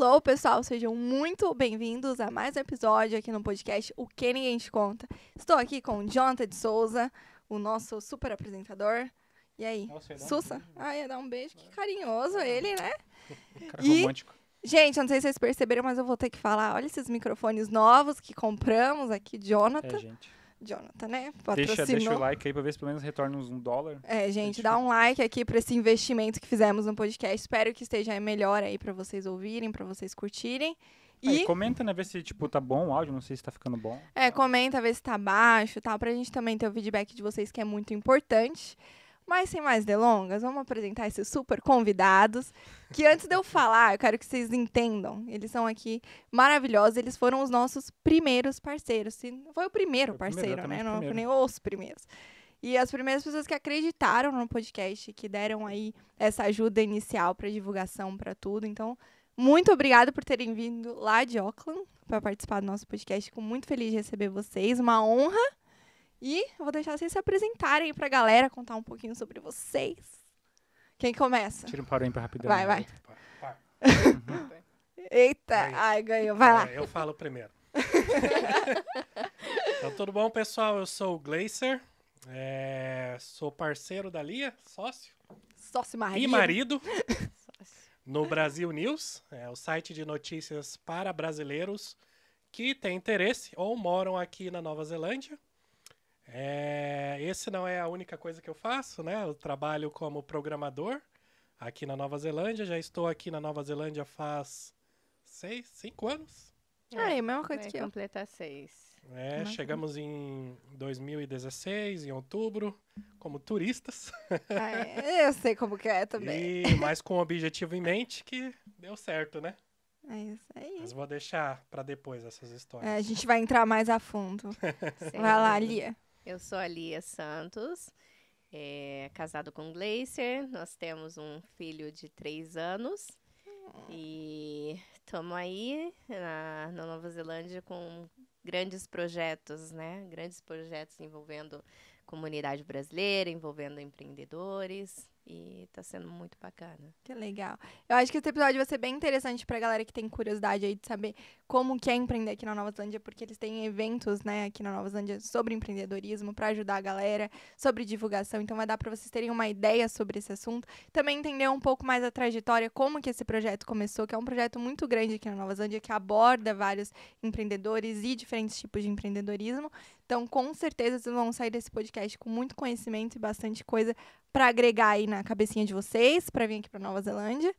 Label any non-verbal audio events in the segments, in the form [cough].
Hello, pessoal! Sejam muito bem-vindos a mais um episódio aqui no podcast O Que Ninguém Te Conta. Estou aqui com o Jonathan de Souza, o nosso super apresentador. E aí, Nossa, Sussa? Um né? ah, ia dar um beijo. Que carinhoso ele, né? [laughs] cara e... romântico. Gente, eu não sei se vocês perceberam, mas eu vou ter que falar. Olha esses microfones novos que compramos aqui, Jonathan. É, gente. Jonathan, né? Deixa, deixa o like aí pra ver se pelo menos retorna uns um dólar. É, gente, dá um like aqui pra esse investimento que fizemos no podcast. Espero que esteja melhor aí pra vocês ouvirem, pra vocês curtirem. E... Aí, comenta, né? Ver se, tipo, tá bom o áudio, não sei se tá ficando bom. É, comenta, ver se tá baixo e tal, pra gente também ter o feedback de vocês, que é muito importante. Mas sem mais delongas, vamos apresentar esses super convidados. Que antes de eu falar, eu quero que vocês entendam. Eles são aqui maravilhosos. Eles foram os nossos primeiros parceiros. Se, foi o primeiro parceiro, né? primeiro, né? Não foi nem os primeiros. E as primeiras pessoas que acreditaram no podcast, que deram aí essa ajuda inicial para divulgação, para tudo. Então, muito obrigada por terem vindo lá de Auckland para participar do nosso podcast. Fico muito feliz de receber vocês. Uma honra. E vou deixar vocês se apresentarem para a galera, contar um pouquinho sobre vocês. Quem começa? Tira um para rapidão. Vai, né? vai. [laughs] Eita, aí. ai, ganhou. Vai lá. É, eu falo primeiro. [laughs] então, tudo bom, pessoal? Eu sou o Glacer. É, sou parceiro da Lia, sócio. Sócio marido. E marido. [laughs] no Brasil News, é o site de notícias para brasileiros que têm interesse ou moram aqui na Nova Zelândia é, esse não é a única coisa que eu faço, né? Eu trabalho como programador aqui na Nova Zelândia. Já estou aqui na Nova Zelândia faz seis, cinco anos. Ah, é a mesma coisa Vai que eu. completar seis. É, uhum. chegamos em 2016, em outubro, como turistas. Ah, é. [laughs] eu sei como que é também. E mais com o objetivo em mente que deu certo, né? É isso aí. Mas vou deixar para depois essas histórias. É, a gente vai entrar mais a fundo. [laughs] vai lá, Lia. Eu sou a Lia Santos, é, casado com Gleiser. Nós temos um filho de três anos. Hum. E estamos aí na, na Nova Zelândia com grandes projetos, né? Grandes projetos envolvendo comunidade brasileira, envolvendo empreendedores. E tá sendo muito bacana. Que legal. Eu acho que esse episódio vai ser bem interessante pra galera que tem curiosidade aí de saber como que é empreender aqui na Nova Zelândia, porque eles têm eventos, né, aqui na Nova Zelândia sobre empreendedorismo, para ajudar a galera, sobre divulgação. Então vai dar para vocês terem uma ideia sobre esse assunto. Também entender um pouco mais a trajetória, como que esse projeto começou, que é um projeto muito grande aqui na Nova Zelândia, que aborda vários empreendedores e diferentes tipos de empreendedorismo. Então, com certeza, vocês vão sair desse podcast com muito conhecimento e bastante coisa para agregar aí na cabecinha de vocês, para vir aqui para Nova Zelândia.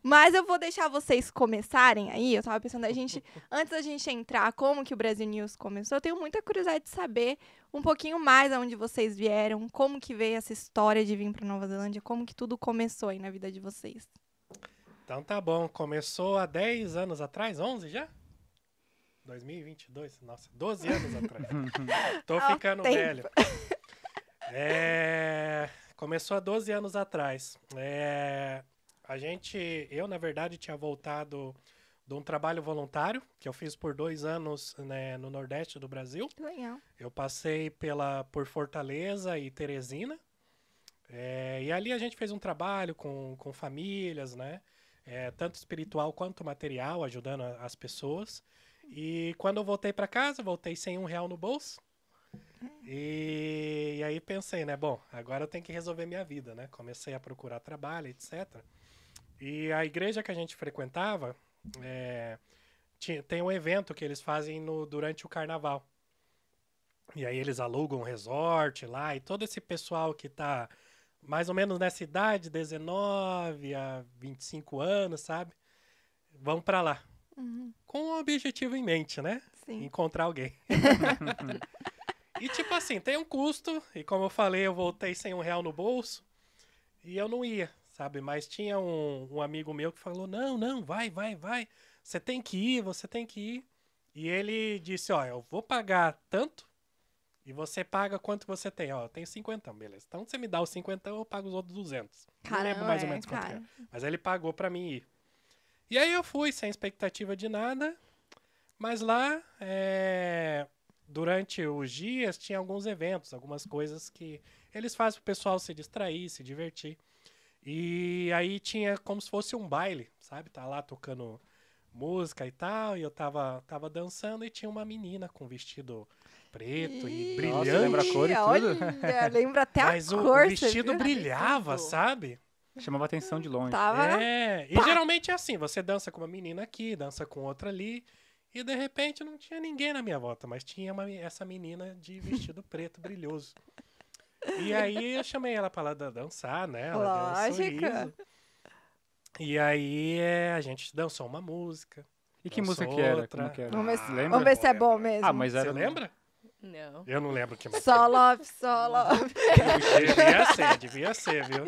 Mas eu vou deixar vocês começarem aí. Eu estava pensando a gente, [laughs] antes da gente entrar, como que o Brasil News começou. Eu tenho muita curiosidade de saber um pouquinho mais aonde vocês vieram, como que veio essa história de vir para Nova Zelândia, como que tudo começou aí na vida de vocês. Então tá bom, começou há 10 anos atrás, 11 já? 2022, nossa, 12 anos atrás. [laughs] Tô ficando tempo. velho. É, começou há 12 anos atrás. É, a gente, eu na verdade tinha voltado de um trabalho voluntário que eu fiz por dois anos né, no Nordeste do Brasil. Legal. Eu passei pela por Fortaleza e Teresina. É, e ali a gente fez um trabalho com, com famílias, né? É, tanto espiritual quanto material, ajudando a, as pessoas. E quando eu voltei para casa, voltei sem um real no bolso. E, e, aí pensei, né? Bom, agora eu tenho que resolver minha vida, né? Comecei a procurar trabalho, etc. E a igreja que a gente frequentava é, tinha, tem um evento que eles fazem no, durante o carnaval. E aí eles alugam um resort lá e todo esse pessoal que tá mais ou menos nessa idade, 19 a 25 anos, sabe? Vão para lá. Uhum. Com um objetivo em mente, né? Sim. Encontrar alguém. [laughs] e tipo assim, tem um custo, e como eu falei, eu voltei sem um real no bolso, e eu não ia, sabe? Mas tinha um, um amigo meu que falou: não, não, vai, vai, vai, você tem que ir, você tem que ir. E ele disse: ó, eu vou pagar tanto, e você paga quanto você tem. Ó, eu tenho 50, beleza. Então você me dá os 50, eu pago os outros 200. Caramba, não lembro mais é, ou menos quanto é. cara. é. Mas ele pagou para mim ir. E aí eu fui sem expectativa de nada, mas lá, é, durante os dias, tinha alguns eventos, algumas coisas que eles fazem pro o pessoal se distrair, se divertir. E aí tinha como se fosse um baile, sabe? Tá lá tocando música e tal, e eu tava, tava dançando e tinha uma menina com vestido preto e brilhante. Nossa, lembra a cor e tudo? Olha, lembra até a Mas cor. Mas o vestido brilhava, sabe? Chamava atenção de longe. Tava... É, e Pá! geralmente é assim, você dança com uma menina aqui, dança com outra ali, e de repente não tinha ninguém na minha volta, mas tinha uma, essa menina de vestido preto brilhoso. E aí eu chamei ela pra lá dançar, né? Ela Lógica. Um e aí é, a gente dançou uma música. E que música que era? Outra. Que era? Vamos ver, se, ah, vamos ver se é bom mesmo. Ah, mas era... Você lembra? Não. Eu não lembro o que mais. Só love, só love. [laughs] Devia ser, devia ser, viu?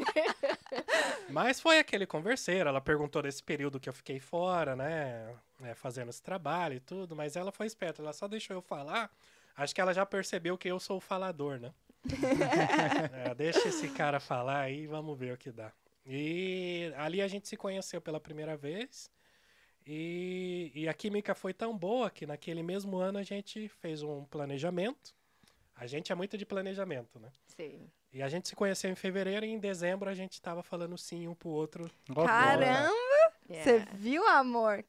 Mas foi aquele converseiro. Ela perguntou desse período que eu fiquei fora, né? É, fazendo esse trabalho e tudo. Mas ela foi esperta. Ela só deixou eu falar. Acho que ela já percebeu que eu sou o falador, né? [laughs] é, deixa esse cara falar aí. Vamos ver o que dá. E ali a gente se conheceu pela primeira vez. E, e, a química foi tão boa que naquele mesmo ano a gente fez um planejamento. A gente é muito de planejamento, né? Sim. E a gente se conheceu em fevereiro e em dezembro a gente estava falando sim um pro outro. Caramba! É. Você yeah. viu, amor?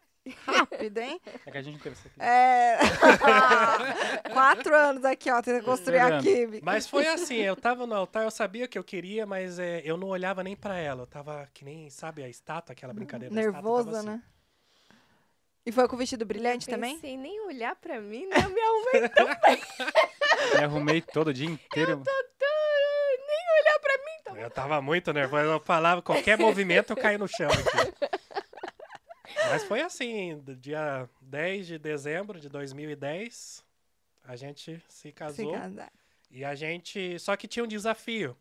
Rápido, hein? É que a gente teve isso aqui. É. [laughs] Quatro anos aqui, ó, tentando construir a química. Mas foi assim, eu tava no altar, eu sabia que eu queria, mas é, eu não olhava nem pra ela. Eu tava que nem, sabe, a estátua, aquela brincadeira. Nervosa, estátua, assim. né? E foi com o vestido brilhante eu também? Sem nem olhar pra mim, né? Eu me arrumei [laughs] tão bem. me arrumei todo o dia inteiro. Eu tô tão... Nem olhar pra mim tão Eu tava muito nervosa. Eu falava qualquer movimento, eu caí no chão. Aqui. [laughs] Mas foi assim, do dia 10 de dezembro de 2010, a gente se casou. Se casar. E a gente. Só que tinha um desafio.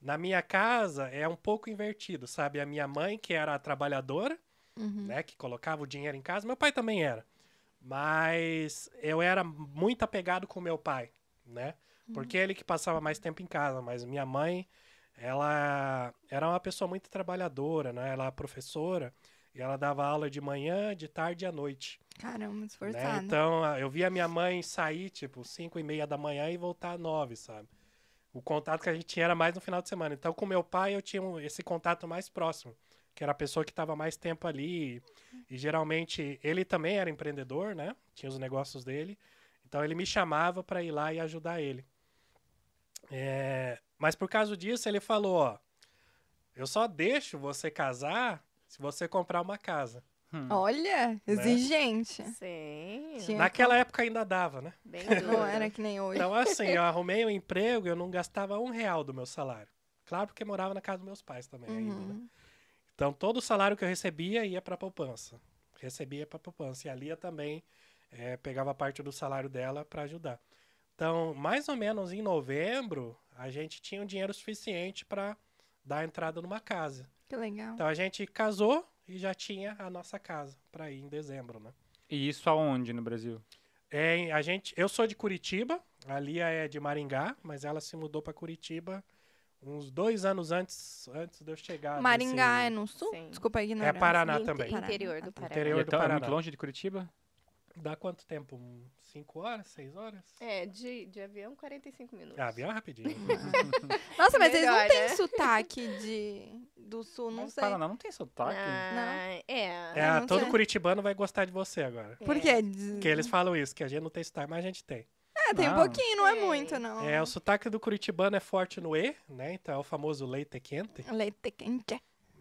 Na minha casa é um pouco invertido, sabe? A minha mãe, que era a trabalhadora, uhum. né? Que colocava o dinheiro em casa. Meu pai também era. Mas eu era muito apegado com meu pai, né? Uhum. Porque uhum. ele que passava mais tempo em casa, mas minha mãe, ela era uma pessoa muito trabalhadora, né? Ela era é professora e ela dava aula de manhã, de tarde e à noite. Caramba, né? esforçada. Né? Então, eu via minha mãe sair, tipo, 5 e meia da manhã e voltar às 9, sabe? O contato que a gente tinha era mais no final de semana. Então, com meu pai, eu tinha esse contato mais próximo que era a pessoa que estava mais tempo ali. E geralmente ele também era empreendedor, né? Tinha os negócios dele. Então ele me chamava para ir lá e ajudar ele. É, mas por causa disso ele falou: ó, eu só deixo você casar se você comprar uma casa. Hum. Olha, né? exigente. Né? Sim. Naquela época ainda dava, né? Bem [laughs] não era que nem hoje. Então, assim, eu [laughs] arrumei um emprego, e eu não gastava um real do meu salário. Claro, porque morava na casa dos meus pais também uhum. ainda, né? Uhum. Então, todo o salário que eu recebia ia para a poupança. Recebia para a poupança. E a Lia também é, pegava parte do salário dela para ajudar. Então, mais ou menos em novembro, a gente tinha um dinheiro suficiente para dar entrada numa casa. Que legal. Então, a gente casou e já tinha a nossa casa para ir em dezembro, né? E isso aonde no Brasil? É, a gente, eu sou de Curitiba, a Lia é de Maringá, mas ela se mudou para Curitiba uns dois anos antes, antes de eu chegar. Maringá nesse... é no sul? Sim. Desculpa é aí não É Paraná também. Interior do Paraná. Interior do Paraná. É muito longe de Curitiba? Dá quanto tempo? Cinco horas? Seis horas? É, de, de avião, 45 minutos. É, avião é rapidinho. [laughs] Nossa, mas Melhor, eles não têm né? sotaque de, do sul, não mas sei. Paraná não tem sotaque? Ah, não. É. é todo sei. curitibano vai gostar de você agora. É. Por quê? É. Porque eles falam isso, que a gente não tem sotaque, mas a gente tem tem um pouquinho, não é. é muito, não. É, o sotaque do curitibano é forte no E, né? Então é o famoso leite quente. Leite quente.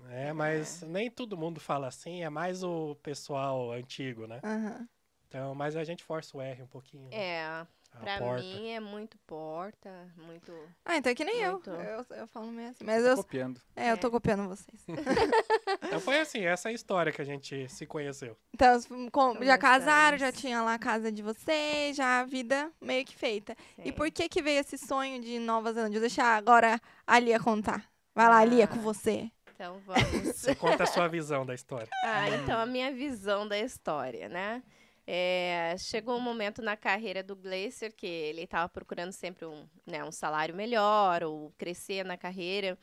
É, mas é. nem todo mundo fala assim, é mais o pessoal antigo, né? Uhum. Então, mas a gente força o R um pouquinho. Né? É. Né? pra porta. mim é muito porta, muito. Ah, então é que nem muito... eu. eu. eu. falo meio assim. Mas tô eu. copiando. É, é, eu tô é. copiando vocês. [laughs] então foi assim, essa é a história que a gente se conheceu. Então, com, já casaram, já tinha lá a casa de vocês, já a vida meio que feita. Sim. E por que que veio esse sonho de Nova Zelândia? Vou deixar agora a Lia contar. Vai lá, ah. Lia, com você. Então vamos. Você conta a sua visão da história. Ah, então a minha visão da história, né? É, chegou um momento na carreira do Glacier que ele estava procurando sempre um, né, um salário melhor ou crescer na carreira.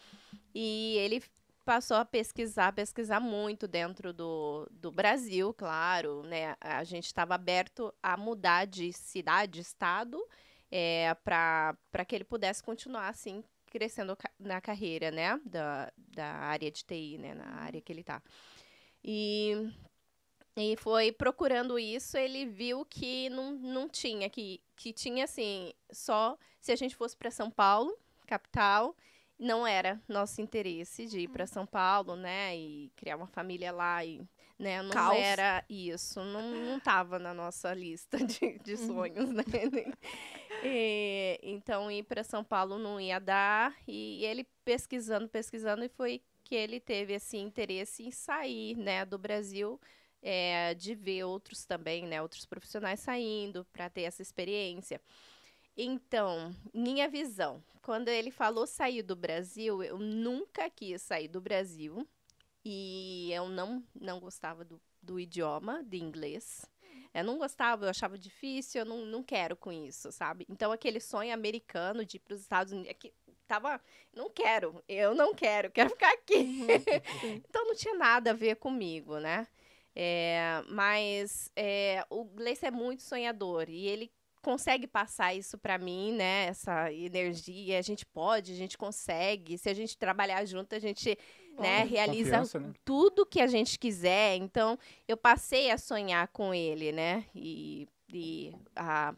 E ele passou a pesquisar, pesquisar muito dentro do, do Brasil, claro, né? A gente estava aberto a mudar de cidade, estado, é, para que ele pudesse continuar assim crescendo na carreira, né? Da, da área de TI, né? Na área que ele está E e foi procurando isso, ele viu que não, não tinha, que, que tinha assim, só se a gente fosse para São Paulo, capital, não era nosso interesse de ir para hum. São Paulo, né, e criar uma família lá e né, não Caos. era isso, não, não tava na nossa lista [laughs] de, de uhum. sonhos, né? E, então ir para São Paulo não ia dar e, e ele pesquisando, pesquisando e foi que ele teve esse interesse em sair, né, do Brasil é, de ver outros também, né, outros profissionais saindo para ter essa experiência. Então, minha visão, quando ele falou sair do Brasil, eu nunca quis sair do Brasil e eu não não gostava do, do idioma de inglês. Eu não gostava, eu achava difícil, eu não, não quero com isso, sabe? Então, aquele sonho americano de ir para os Estados Unidos, que tava, não quero, eu não quero, quero ficar aqui. Uhum. [laughs] então, não tinha nada a ver comigo, né? É, mas é, o Gleice é muito sonhador e ele consegue passar isso para mim, né? Essa energia, a gente pode, a gente consegue. Se a gente trabalhar junto, a gente né, realiza né? tudo que a gente quiser. Então, eu passei a sonhar com ele, né? E, e a,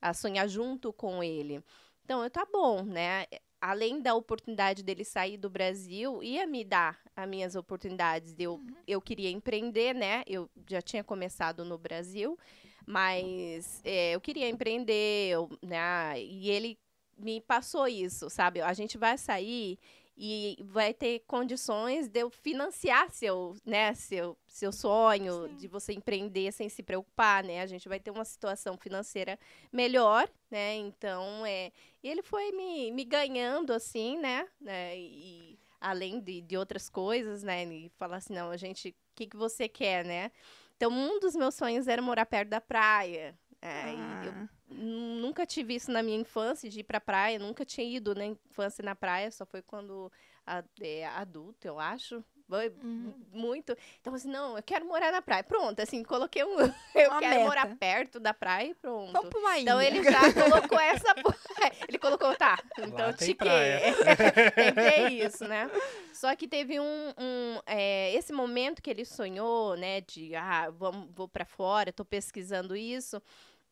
a sonhar junto com ele. Então, eu tá bom, né? além da oportunidade dele sair do Brasil, ia me dar as minhas oportunidades. Eu, uhum. eu queria empreender, né? Eu já tinha começado no Brasil, mas é, eu queria empreender, eu, né? E ele me passou isso, sabe? A gente vai sair e vai ter condições de eu financiar seu, né, seu, seu sonho Sim. de você empreender sem se preocupar, né? A gente vai ter uma situação financeira melhor, né? Então, é, ele foi me, me ganhando assim, né? né e além de, de outras coisas, né? E falar assim, não, a gente, o que, que você quer, né? Então, um dos meus sonhos era morar perto da praia, é, ah. Eu nunca tive isso na minha infância, de ir pra praia, nunca tinha ido na né, infância na praia, só foi quando a, é, adulto, eu acho. Foi uhum. muito. Então, assim, não, eu quero morar na praia. Pronto, assim, coloquei um. [laughs] Eu Uma quero meta. morar perto da praia e pronto. Vamos pra uma ilha. Então ele já [laughs] colocou essa. É, ele colocou, tá. Então Lá tiquei. [laughs] Tentei isso, né? Só que teve um. um é, esse momento que ele sonhou, né? De ah, vamos, vou para fora, tô pesquisando isso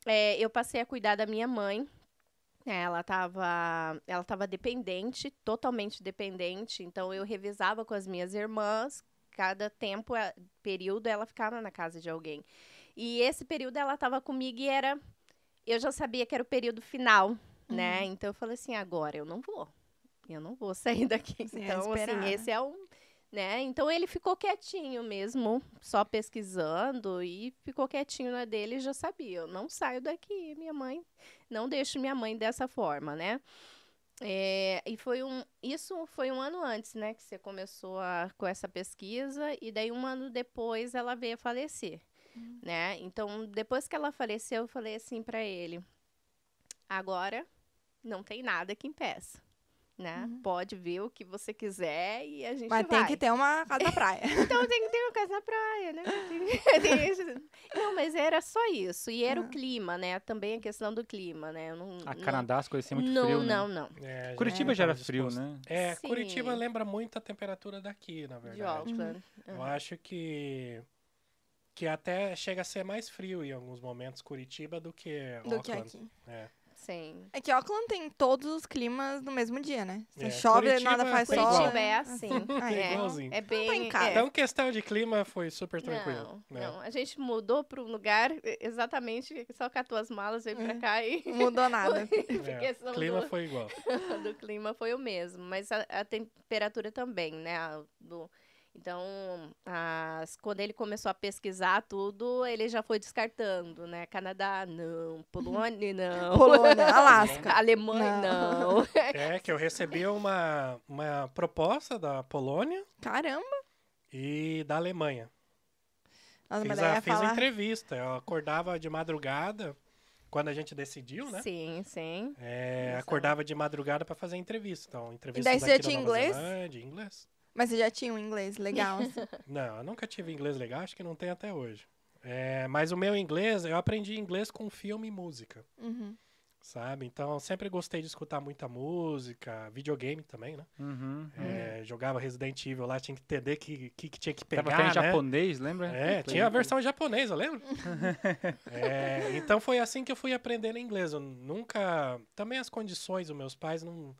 é, eu passei a cuidar da minha mãe. Ela estava ela tava dependente, totalmente dependente. Então eu revezava com as minhas irmãs. Cada tempo, é, período, ela ficava na casa de alguém. E esse período ela estava comigo e era. Eu já sabia que era o período final, né? uhum. né? Então eu falei assim: agora eu não vou. Eu não vou sair [laughs] daqui. Você então, assim, esse é um né? Então ele ficou quietinho mesmo, só pesquisando e ficou quietinho na dele e já sabia, eu não saio daqui, minha mãe, não deixo minha mãe dessa forma, né? É, e foi um, isso foi um ano antes, né, que você começou a, com essa pesquisa e daí um ano depois ela veio a falecer, hum. né? Então depois que ela faleceu, eu falei assim para ele: agora não tem nada que impeça né? Uhum. Pode ver o que você quiser e a gente Mas vai. tem que ter uma casa na praia. [laughs] então tem que ter uma casa na praia, né? não, mas era só isso. E era uhum. o ah. clima, né? Também a questão do clima, né? Eu não, a não... Canadá, as coisas muito não, frio, Não, né? não, é, Curitiba é, já era frio, né? É, Sim. Curitiba lembra muito a temperatura daqui, na verdade. De Auckland. Uhum. Eu acho que que até chega a ser mais frio em alguns momentos Curitiba do que do Auckland. Do que aqui. É. Sim. É que Auckland tem todos os climas no mesmo dia, né? Se é, chove, Curitiba, nada faz sol. Curitiba é assim. [laughs] ah, é. Igualzinho. É tá bem... É. Então, questão de clima foi super tranquilo. Não, né? não. A gente mudou para um lugar, exatamente, só catou as malas, veio para é. cá e... Mudou [laughs] nada. É, o clima do... foi igual. [laughs] do clima foi o mesmo, mas a, a temperatura também, né? do então, as, quando ele começou a pesquisar tudo, ele já foi descartando, né? Canadá, não. [laughs] Polônia, não. Polônia, Alasca. [laughs] Alemanha, não. não. É, que eu recebi uma, uma proposta da Polônia. Caramba! E da Alemanha. Nossa, fiz a, é fiz falar... entrevista. Eu acordava de madrugada, quando a gente decidiu, né? Sim, sim. É, acordava de madrugada para fazer entrevista. Então, entrevista e daí você tinha inglês? Zelândia, inglês. Mas você já tinha um inglês legal? Assim. [laughs] não, eu nunca tive inglês legal, acho que não tem até hoje. É, mas o meu inglês, eu aprendi inglês com filme e música. Uhum. Sabe? Então, sempre gostei de escutar muita música, videogame também, né? Uhum, é, uhum. Jogava Resident Evil lá, tinha que entender que, que, que tinha que pegar, Tava né? em japonês, lembra? É, tinha a versão japonesa, lembra? [laughs] é, então, foi assim que eu fui aprendendo inglês. Eu nunca... Também as condições os meus pais não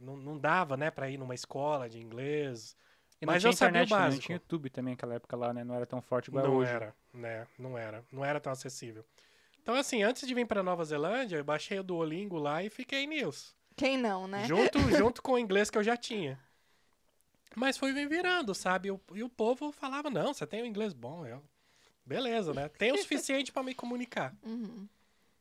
não, não dava, né, para ir numa escola de inglês. E não Mas tinha eu sabia o básico. Não tinha YouTube também naquela época lá, né? Não era tão forte igual não hoje. Não era, né? Não era. Não era tão acessível. Então, assim, antes de vir para Nova Zelândia, eu baixei o Duolingo lá e fiquei nisso. Quem não, né? Junto, [laughs] junto com o inglês que eu já tinha. Mas foi me virando, sabe? e o povo falava, não, você tem um inglês bom. Eu, beleza, né? Tem o suficiente para me comunicar. Uhum.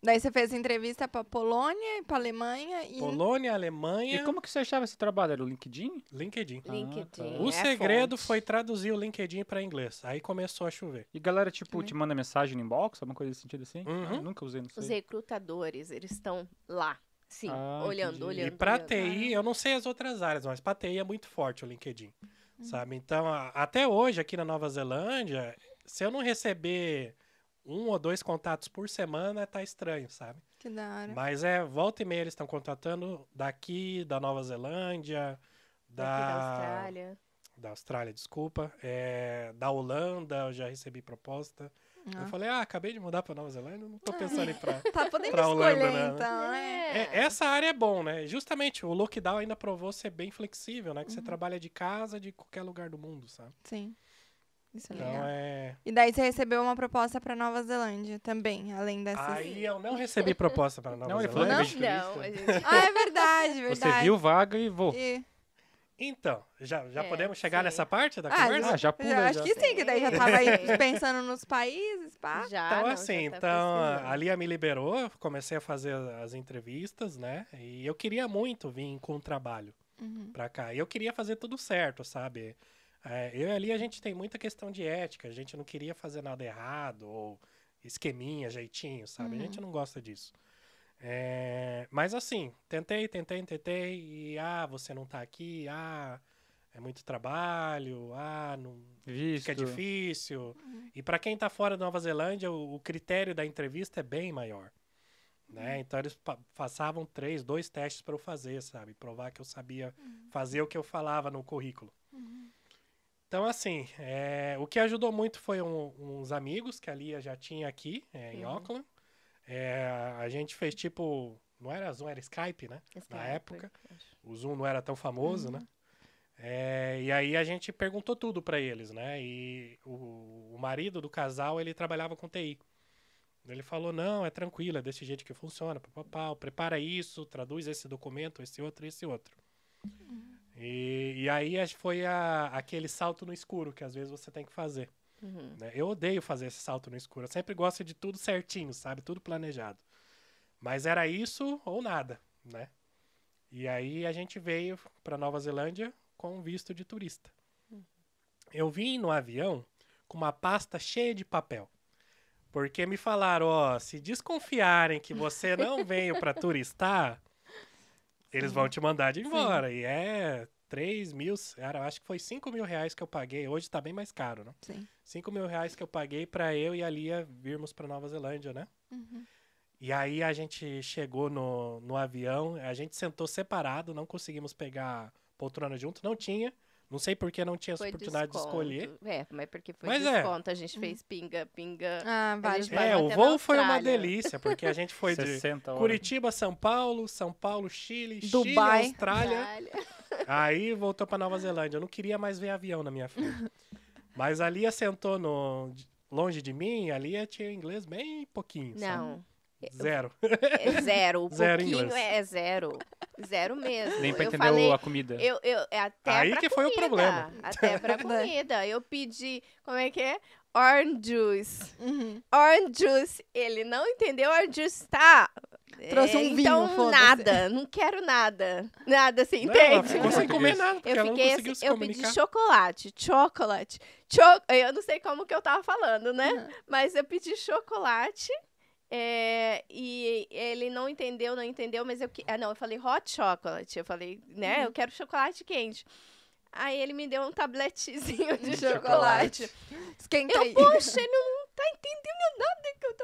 Daí você fez entrevista para Polônia e para Alemanha. E... Polônia, Alemanha. E como que você achava esse trabalho? Era o LinkedIn? LinkedIn. Ah, LinkedIn. Ah, tá. O é segredo foi traduzir o LinkedIn para inglês. Aí começou a chover. E galera, tipo, uhum. te manda mensagem no inbox, alguma coisa desse sentido assim? Uhum. Ah, nunca usei, não sei. Os recrutadores, eles estão lá. Sim, ah, olhando, entendi. olhando. E para TI, ah. eu não sei as outras áreas, mas para TI é muito forte o LinkedIn. Uhum. Sabe? Então, até hoje, aqui na Nova Zelândia, se eu não receber um ou dois contatos por semana tá estranho, sabe? Que da hora. Mas é, volta e meia eles estão contratando daqui, da Nova Zelândia, da, da Austrália. Da Austrália, desculpa. É, da Holanda, eu já recebi proposta. Ah. Eu falei, ah, acabei de mudar pra Nova Zelândia, não tô pensando em ir pra, [laughs] tá podendo pra Holanda, né? Então, é. Né? É, essa área é bom, né? Justamente, o lockdown ainda provou ser bem flexível, né? Que uhum. você trabalha de casa, de qualquer lugar do mundo, sabe? Sim. Isso é então, legal. É... E daí você recebeu uma proposta para Nova Zelândia também, além dessas. Aí assim. eu não recebi proposta para Nova não, Zelândia. É não, não. Gente... ah, é verdade, verdade. Você viu vaga e vou. E... Então, já, já é, podemos chegar sim. nessa parte da ah, conversa? Ah, já pula. Já, acho que sim, que daí já tava aí [laughs] pensando nos países, pá. Já, então, não, assim, tá então, tá ali a me liberou, comecei a fazer as entrevistas, né? E eu queria muito vir com trabalho uhum. cá. E eu queria fazer tudo certo, sabe? É, eu ali a gente tem muita questão de ética, a gente não queria fazer nada errado, ou esqueminha, jeitinho, sabe? Uhum. A gente uhum. não gosta disso. É, mas assim, tentei, tentei, tentei, e ah, você não tá aqui, ah, é muito trabalho, ah, não, Visto. fica difícil. Uhum. E para quem tá fora da Nova Zelândia, o, o, critério da entrevista é bem maior. Né? Uhum. Então eles passavam três, dois testes para eu fazer, sabe? Provar que eu sabia uhum. fazer o que eu falava no currículo. Uhum. Então, assim, é, o que ajudou muito foi um, uns amigos que a Lia já tinha aqui, é, em uhum. Auckland. É, a gente fez tipo. Não era Zoom, era Skype, né? Skype, Na época. O Zoom não era tão famoso, né. uhum. né? e aí a gente perguntou tudo para eles, né? E o, o, marido do casal, ele trabalhava com TI. Ele falou: não, é tranquilo, é desse jeito que funciona, papapá, prepara isso, traduz esse documento, esse outro, esse outro. Uhum. E e aí foi a, aquele salto no escuro que às vezes você tem que fazer. Uhum. Né? Eu odeio fazer esse salto no escuro. Eu sempre gosto de tudo certinho, sabe? Tudo planejado. Mas era isso ou nada, né? E aí a gente veio para Nova Zelândia com visto de turista. Uhum. Eu vim no avião com uma pasta cheia de papel. Porque me falaram, ó, se desconfiarem que você não veio para [laughs] turistar, eles vão te mandar de embora. Sim. E é 3 mil, era acho que foi 5 mil reais que eu paguei. Hoje tá bem mais caro, né? Sim. 5 mil reais que eu paguei para eu e a Lia virmos para Nova Zelândia, né? Uhum. E aí a gente chegou no, no avião, a gente sentou separado, não conseguimos pegar poltrona junto, não tinha. Não sei porque não tinha essa oportunidade desconto. de escolher. É, mas porque foi mas é. desconto. É. A gente hum. fez pinga, pinga. Ah, vários É, o voo foi uma delícia, porque a gente foi de [laughs] Curitiba, São Paulo, São Paulo, Chile, Dubai. Chile, Austrália. Austrália. Aí voltou para Nova Zelândia. Eu não queria mais ver avião na minha frente. [laughs] Mas ali assentou no, longe de mim, Ali tinha inglês bem pouquinho. Não. Sabe? Zero. É, é zero. O [laughs] zero pouquinho inglês. É, é zero. Zero mesmo. Nem pra entender falei, a comida. Eu, eu, é até Aí que comida, foi o problema. Até pra [laughs] comida. Eu pedi, como é que é? Orange juice. Uhum. Orange juice. Ele não entendeu orange juice. Tá, Trouxe um é, vinho, Então, nada. Não quero nada. Nada, você Não, ela ficou sem comer nada, porque Eu ela não fiquei conseguiu assim, se eu pedi chocolate, chocolate, cho- Eu não sei como que eu tava falando, né? Mas eu pedi chocolate é, e ele não entendeu, não entendeu, mas eu que- ah, não, eu falei hot chocolate. Eu falei, né? Eu uhum. quero chocolate quente. Aí ele me deu um tabletezinho [laughs] de chocolate. Esquenta Eu, aí. poxa, ele não tá entendendo nada que eu tô.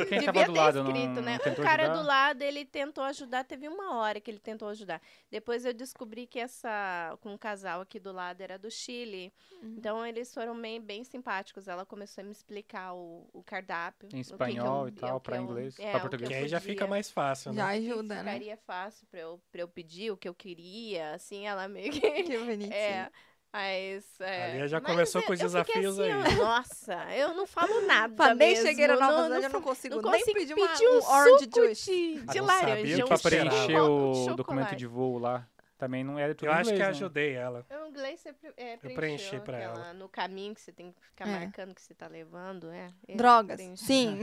Né? Quem Devia tava do ter lado, escrito, não, né? o cara ajudar? do lado, ele tentou ajudar, teve uma hora que ele tentou ajudar. Depois eu descobri que essa. com um casal aqui do lado era do Chile. Uhum. Então eles foram bem, bem simpáticos. Ela começou a me explicar o, o cardápio. Em espanhol que que eu, e tal, para inglês, é, para português. Que aí já fica mais fácil, né? Já ajuda, né? Ficaria fácil pra eu, pra eu pedir o que eu queria, assim, ela meio [laughs] que. Que bonitinho. É, é é. Mas, é... A já começou com os desafios assim, aí. Nossa, eu não falo [laughs] nada mesmo. Nem cheguei na Nova Zelândia, não, não consigo não nem pedir, uma, pedir um, um orange juice. De, de laranja, sabia um pra preencher o documento de voo lá. Também não era é tudo Eu inglês, acho que né? ajudei ela. O inglês é, eu preenchi pra aquela, ela. No caminho que você tem que ficar é. marcando que você tá levando, é? Ele Drogas. Preencheu. Sim.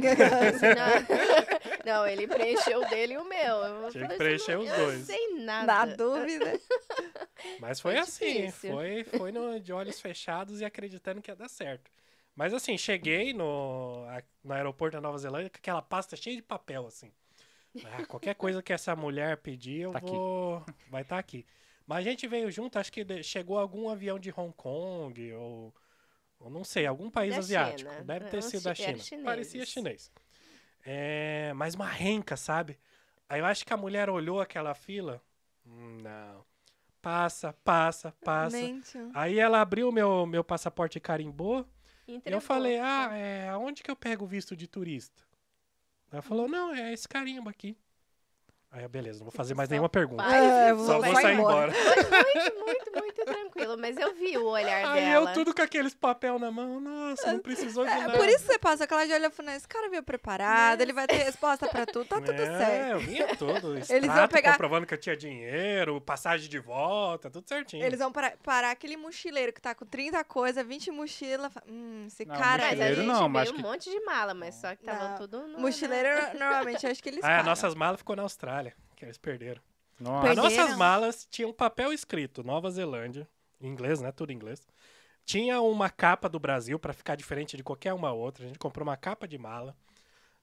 [laughs] não, ele preencheu o dele e o meu. Eu Tinha que preencher os dois. sem nada. Na dúvida. [laughs] Mas foi, foi assim. Foi, foi no, de olhos fechados e acreditando que ia dar certo. Mas assim, cheguei no, no aeroporto da Nova Zelândia com aquela pasta cheia de papel, assim. Ah, qualquer coisa que essa mulher pedir, eu tá vou. Aqui. Vai estar tá aqui. Mas a gente veio junto, acho que chegou algum avião de Hong Kong ou. ou não sei, algum país da asiático. China. Deve é, ter sido da China. Parecia chinês. É, mas uma renca, sabe? Aí eu acho que a mulher olhou aquela fila. Não. Passa, passa, passa. Mente. Aí ela abriu meu, meu passaporte carimbou. E eu falei, ah, é, aonde que eu pego visto de turista? Ela falou, não, é esse carimbo aqui. Aí, ah, beleza, não vou fazer tá mais só nenhuma pergunta. Vai, é, vou, só vou sair embora. embora. Foi muito, muito, muito tranquilo, mas eu vi o olhar Aí dela. Aí eu tudo com aqueles papel na mão, nossa, não precisou de é, nada. por isso você passa aquela de olho e esse cara veio preparado, ele vai ter resposta pra tudo, tá tudo é, certo. É, eu vinha todo, extrato, Eles vão pegar... comprovando que eu tinha dinheiro, passagem de volta, tudo certinho. Eles vão parar aquele mochileiro que tá com 30 coisas, 20 mochilas, hum, esse não, cara... Mas a gente não, mas veio que... um monte de mala, mas só que tava não. tudo... No, mochileiro, normalmente, acho que eles Ah, param. nossas malas ficou na Austrália que eles perderam. Nossa. As nossas malas tinham um papel escrito Nova Zelândia, em inglês, né? Tudo em inglês. Tinha uma capa do Brasil para ficar diferente de qualquer uma outra. A gente comprou uma capa de mala.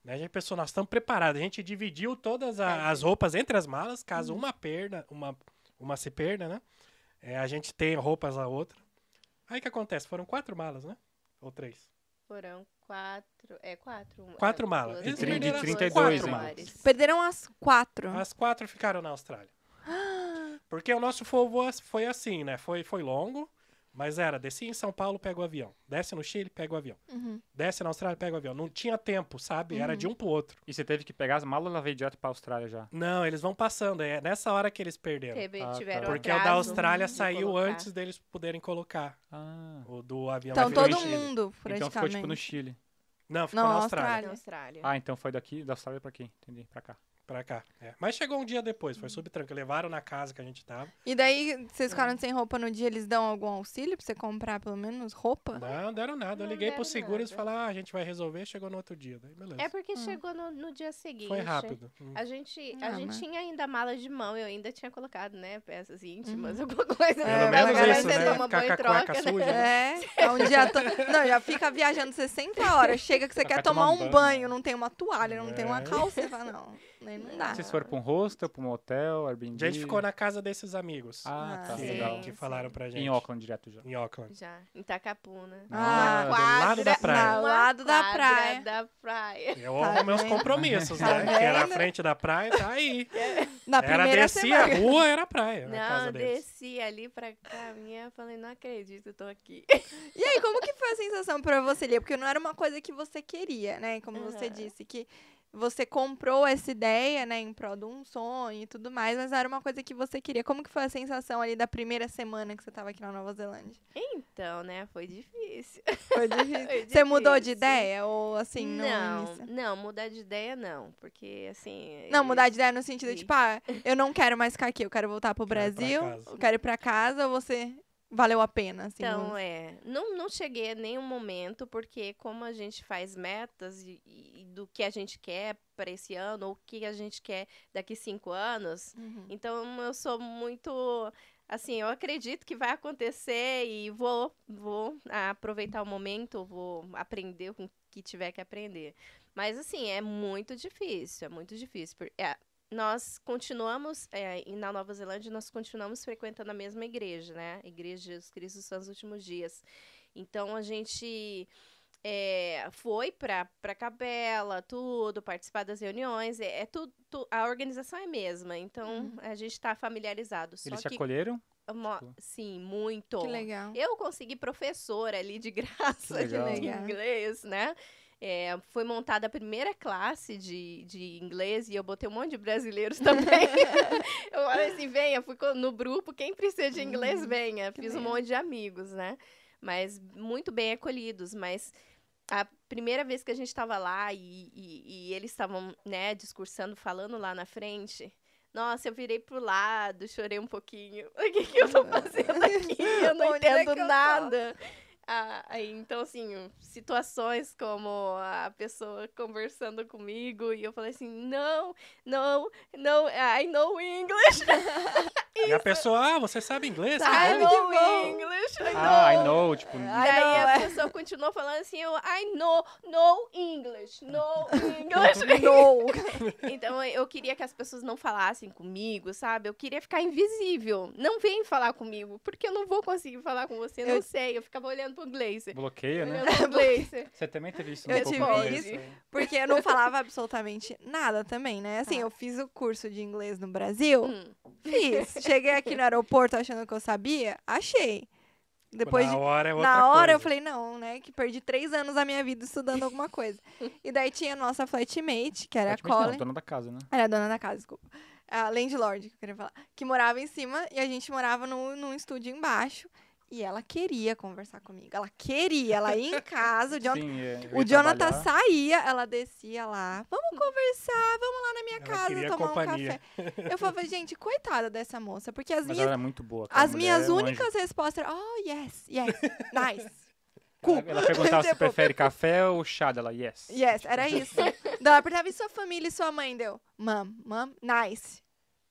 Né? A gente pensou, nós estamos preparados. A gente dividiu todas a, as roupas entre as malas, caso uhum. uma perda, uma, uma se perda, né? É, a gente tem roupas a outra. Aí o que acontece? Foram quatro malas, né? Ou três? Foram Quatro, é quatro. Quatro é, malas. De, tri, de 32 malas. Perderam as quatro. As quatro ficaram na Austrália. [gasps] Porque o nosso voo foi assim, né? Foi, foi longo. Mas era, descia em São Paulo, pega o avião. Desce no Chile, pega o avião. Uhum. Desce na Austrália, pega o avião. Não tinha tempo, sabe? Uhum. Era de uhum. um pro outro. E você teve que pegar as malas e ela veio direto pra Austrália já? Não, eles vão passando. É nessa hora que eles perderam. Teve, ah, tá. Porque o da Austrália saiu antes deles poderem colocar. Ah. O do avião. Então todo mundo, Então ficou tipo no Chile. Não, ficou Não, na Austrália. Austrália. Ah, então foi daqui, da Austrália pra quem? Entendi, pra cá. Pra cá. É. Mas chegou um dia depois, foi subtranca. Levaram na casa que a gente tava. E daí, vocês ficaram sem roupa no dia, eles dão algum auxílio pra você comprar pelo menos roupa? Não, deram nada. Eu liguei pro seguro e eles falaram, ah, a gente vai resolver, chegou no outro dia. Daí, beleza. É porque hum. chegou no, no dia seguinte. Foi rápido. Hum. A gente, a ah, gente mas- tinha ainda mala de mão, eu ainda tinha colocado, né, peças íntimas, hum. alguma coisa. Pelo menos isso, você né? uma boa troca, né? né? É, é um dia to... Não, já fica viajando 60 horas. Chega que você quer tomar um banho, não tem uma toalha, não tem uma é. calça. não. Daí não dá. Vocês foram pra um hostel, pra um hotel, Airbnb? A gente ficou na casa desses amigos. Ah, tá. Ah, Sim, legal. Que falaram pra gente. Em Auckland direto já. Em Auckland. Já. Em Itacapuna. Ah, do lado da praia. Do lado da praia. da praia. Eu amo tá meus compromissos, tá né? que era a frente da praia, tá aí. [laughs] Na primeira era descer a rua, era a praia. Não, eu desci ali pra caminhar, falei, não acredito, eu tô aqui. [laughs] E aí, como que foi a sensação pra você, Lia? Porque não era uma coisa que você queria, né? Como uhum. você disse, que você comprou essa ideia, né, em prol de um sonho e tudo mais, mas era uma coisa que você queria. Como que foi a sensação ali da primeira semana que você estava aqui na Nova Zelândia? Então, né, foi difícil. Foi [laughs] difícil. foi difícil. Você mudou de ideia ou assim, não? Não, não mudar de ideia não, porque assim, Não, mudar de ideia no sentido de, tipo, ah, eu não quero mais ficar aqui, eu quero voltar pro Brasil, eu quero ir para casa, você valeu a pena. Assim, então, é. Não, não cheguei a nenhum momento, porque como a gente faz metas e, e do que a gente quer para esse ano, ou o que a gente quer daqui cinco anos, uhum. então eu sou muito. Assim, eu acredito que vai acontecer e vou, vou aproveitar o momento, vou aprender com o que tiver que aprender. Mas, assim, é muito difícil, é muito difícil. É, nós continuamos, é, na Nova Zelândia, nós continuamos frequentando a mesma igreja, né? Igreja de Jesus Cristo dos Santos Últimos Dias. Então, a gente é, foi para a capela, tudo, participar das reuniões, é, é tudo, tu, a organização é a mesma. Então, uhum. a gente está familiarizado. Eles te acolheram? Tipo sim, muito. Que legal. Eu consegui professora ali de [laughs] graça de inglês, né? É, foi montada a primeira classe de, de inglês e eu botei um monte de brasileiros [laughs] também. [laughs] eu falei assim: venha, fui no grupo, quem precisa de inglês, uhum. venha. Fiz um monte de amigos, né? Mas muito bem acolhidos. Mas a primeira vez que a gente estava lá e, e, e eles estavam, né, discursando, falando lá na frente. Nossa, eu virei pro lado, chorei um pouquinho. [laughs] O que, que eu tô uhum. fazendo aqui? Eu não Onde entendo é nada. Ah, então, assim, situações como a pessoa conversando comigo e eu falei assim: não, não, não, I know English. [laughs] E a pessoa, ah, você sabe inglês? Sabe que bom. English. I know. Ah, I know, tipo... I aí know. a é. pessoa continuou falando assim, eu, I know, no English, no [laughs] English. [laughs] no. então eu queria que as pessoas não falassem comigo, sabe? Eu queria ficar invisível. Não vem falar comigo, porque eu não vou conseguir falar com você, não eu... sei. Eu ficava olhando pro inglês Bloqueia, né? Olhando pro Você também teve isso no Eu tive isso, porque eu não falava absolutamente nada também, né? Assim, ah. eu fiz o curso de inglês no Brasil. Hum. Fiz, cheguei aqui no aeroporto achando que eu sabia, achei. Depois na hora é outra Na hora coisa. eu falei, não, né? Que perdi três anos da minha vida estudando alguma coisa. E daí tinha a nossa flatmate, que era flatmate a Colin. Não, dona da casa, né? Era dona da casa, desculpa. A landlord, que eu queria falar. Que morava em cima e a gente morava no, num estúdio embaixo. E ela queria conversar comigo. Ela queria, ela ia em casa. O, Jonathan, Sim, é, o Jonathan trabalhar. saía, ela descia lá. Vamos conversar, vamos lá na minha ela casa tomar companhia. um café. Eu falava, gente, coitada dessa moça, porque as Mas minhas. Ela era é muito boa. As minhas é únicas respostas eram, oh, yes, yes, [laughs] nice. Ela, ela perguntava se [laughs] prefere café ou chá dela, yes. Yes, era isso. Daí ela perguntava, e sua família e sua mãe? Deu, mam mam nice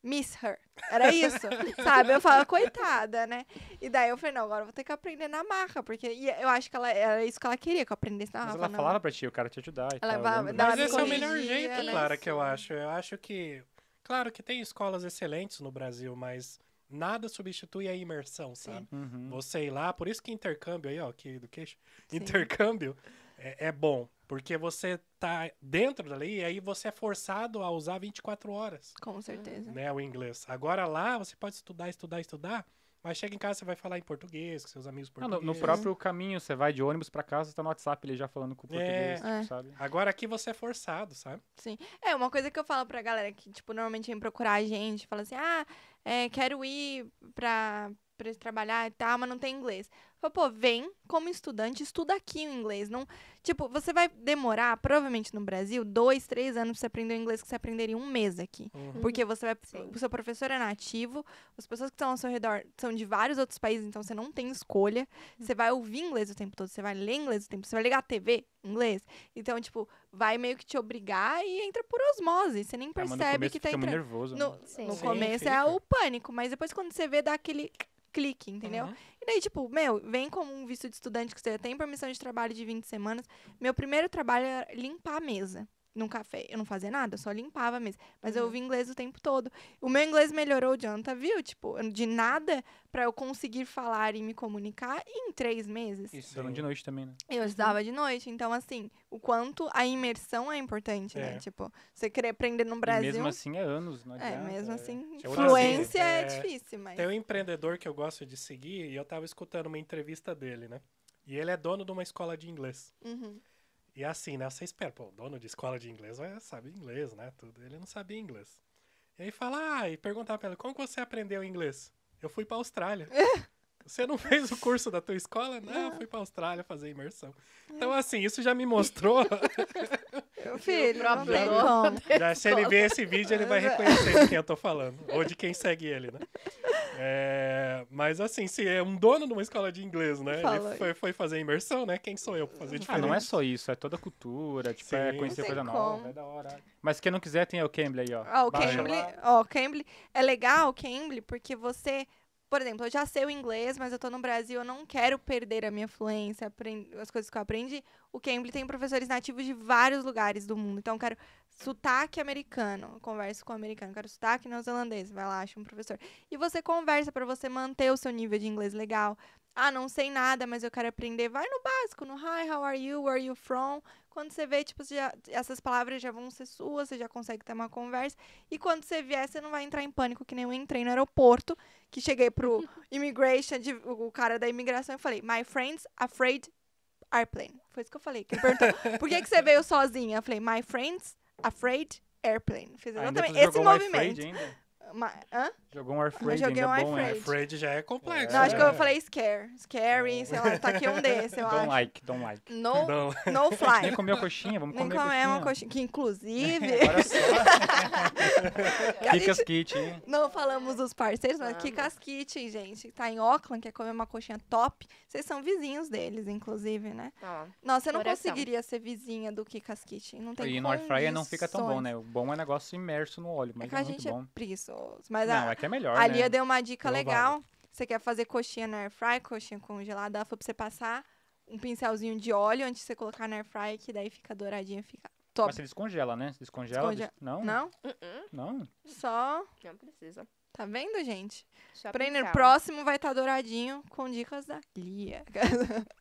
miss her. Era isso, [laughs] sabe? Eu falo, coitada, né? E daí eu falei, não, agora eu vou ter que aprender na marra, porque eu acho que ela era isso que ela queria, que eu aprendesse na marra. Mas ela não. falava pra ti, o cara te ajudar ela tal. Vai, né? mas, mas esse é o melhor jeito, né? claro que eu acho. Eu acho que, claro que tem escolas excelentes no Brasil, mas nada substitui a imersão, sabe? Uhum. Você ir lá, por isso que intercâmbio aí, ó, que do queixo, Sim. intercâmbio é, é bom. Porque você tá dentro da lei e aí você é forçado a usar 24 horas. Com certeza. Né, o inglês. Agora lá você pode estudar, estudar, estudar. Mas chega em casa, você vai falar em português, com seus amigos portugueses. Não, no, próprio caminho, você vai de ônibus para casa, você tá no WhatsApp ele já falando com o é. português, é, tipo, é. sabe? Agora aqui você é forçado, sabe? Sim. É, uma coisa que eu falo pra galera que, tipo, normalmente vem procurar a gente, fala assim, ah, é, quero ir pra, pra trabalhar e tal, mas não tem inglês. Falei, pô, vem como estudante, estuda aqui o inglês. Não, tipo, você vai demorar, provavelmente no Brasil, dois, três anos pra você aprender o inglês que você aprenderia um mês aqui. Uhum. Porque você vai. Sim. O seu professor é nativo, as pessoas que estão ao seu redor são de vários outros países, então você não tem escolha. Uhum. Você vai ouvir inglês o tempo todo, você vai ler inglês o tempo, todo, você vai ligar a TV inglês. Então, tipo, vai meio que te obrigar e entra por osmose. Você nem é, percebe que tá entrando. Nervoso, né? no, no Sim, começo fica. é o pânico, mas depois quando você vê, dá aquele clique, entendeu? Uhum. E daí, tipo, meu, vem como um visto de estudante que você tem permissão de trabalho de 20 semanas. Meu primeiro trabalho era limpar a mesa num café. Eu não fazia nada, eu só limpava mesmo. Mas uhum. eu ouvia inglês o tempo todo. O meu inglês melhorou, Janta, viu? Tipo, de nada para eu conseguir falar e me comunicar em três meses. Isso, estudando de noite também, né? Eu estudava de noite, então, assim, o quanto a imersão é importante, né? é. né? Tipo, você querer aprender no Brasil. E mesmo assim é anos, né É, mesmo é. assim, é. fluência é, é, difícil, mas. Tem um empreendedor que eu gosto de seguir e eu tava escutando uma entrevista dele, né? E ele é dono de uma escola de inglês. Uhum. E é assim, né? Você espera, pô, o dono de escola de inglês vai sabe inglês, né? Tudo. Ele não sabia inglês. E aí fala, ah, e perguntar pra ela, como você aprendeu inglês? Eu fui pra Austrália. [laughs] Você não fez o curso da tua escola? Não, fui pra Austrália fazer imersão. Então, assim, isso já me mostrou. Meu [laughs] filho, não tem é [laughs] Já, se ele ver esse vídeo, ele vai é. reconhecer de quem eu tô falando. Ou de quem segue ele, né? É, mas assim, se é um dono de uma escola de inglês, né? Fala. Ele foi, foi, fazer imersão, né? Quem sou eu pra fazer diferente? Ah, não é só isso, é toda a cultura, tipo, é Sim. é conhecer coisa como. nova, é da hora. Mas quem não quiser tem o Cambly aí, ó. Ah, o Cambly, ó, Cambly, é legal o Cambly porque você por exemplo, eu já sei o inglês, mas eu tô no Brasil, eu não quero perder a minha fluência, as coisas que eu aprendi. O Cambly tem professores nativos de vários lugares do mundo. Então, eu quero sotaque americano, converso com o americano. Eu quero sotaque neozelandês, vai lá, acha um professor. E você conversa para você manter o seu nível de inglês legal ah, não sei nada, mas eu quero aprender, vai no básico, no hi, how are you, where are you from. Quando você vê, tipo, já, essas palavras já vão ser suas, você já consegue ter uma conversa. E quando você vier, você não vai entrar em pânico, que nem eu entrei no aeroporto, que cheguei pro [laughs] immigration, de, o cara da imigração, e falei, my friends afraid airplane. Foi isso que eu falei. Que ele perguntou, [laughs] por que, que você veio sozinha? Eu falei, my friends afraid airplane. Fiz exatamente esse movimento. My, hã? Jogou um Airfraid, ainda um é bom, Airfraid já é complexo. É. Não, acho que eu né? falei scare, scary, sei lá, tá aqui um desse, eu don't acho. Like, don't like, No, no fly. Nem uma coxinha, vamos Nem comer coxinha. Nem uma coxinha, que inclusive... Olha só. [laughs] Kikas Kitchen, Não falamos dos parceiros, mas ah, Kikas Kitchen, gente, tá em Auckland, quer comer uma coxinha top, vocês são vizinhos deles, inclusive, né? Ah, Nossa, eu não conseguiria ser vizinha do Kikas Kitchen, não tem E no Airfryer não fica tão bom, né? O bom é negócio imerso no óleo, é mas é, que é a gente muito é bom. é preguiçoso, mas não, a, até melhor. A Lia né? deu uma dica legal. Você quer fazer coxinha na air fry, coxinha congelada, ela foi pra você passar um pincelzinho de óleo antes de você colocar na air fry, que daí fica douradinha, fica top. Mas você descongela, né? Você descongela? Des... Não? Não? Uh -uh. Não? Só... Não precisa. Tá vendo, gente? Prender próximo vai estar tá douradinho com dicas da Lia. [laughs]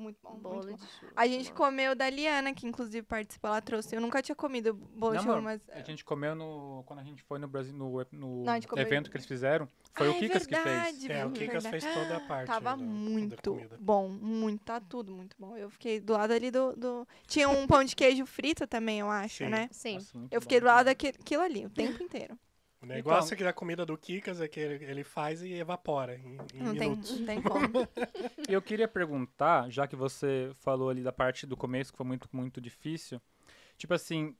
Muito bom. Bolo muito bom. de A gente comeu da Liana, que inclusive participou, ela trouxe. Eu nunca tinha comido bolo de mas. A gente comeu no. Quando a gente foi no Brasil, no, no Não, evento que eles fizeram. Foi ah, o é Kikas é verdade, que fez. É, o Kikas verdade. fez toda a ah, parte. Tava muito da bom, muito, tá tudo muito bom. Eu fiquei do lado ali do. do... Tinha um pão de queijo frito também, eu acho, Sim. né? Sim. Nossa, eu fiquei bom. do lado daquilo ali, o tempo inteiro. [laughs] O negócio então, é que da comida do Kikas é que ele, faz e evapora em, em não minutos. Tem, não tem [laughs] como. Eu queria perguntar, já que você falou ali da parte do começo que foi muito, muito difícil. Tipo assim,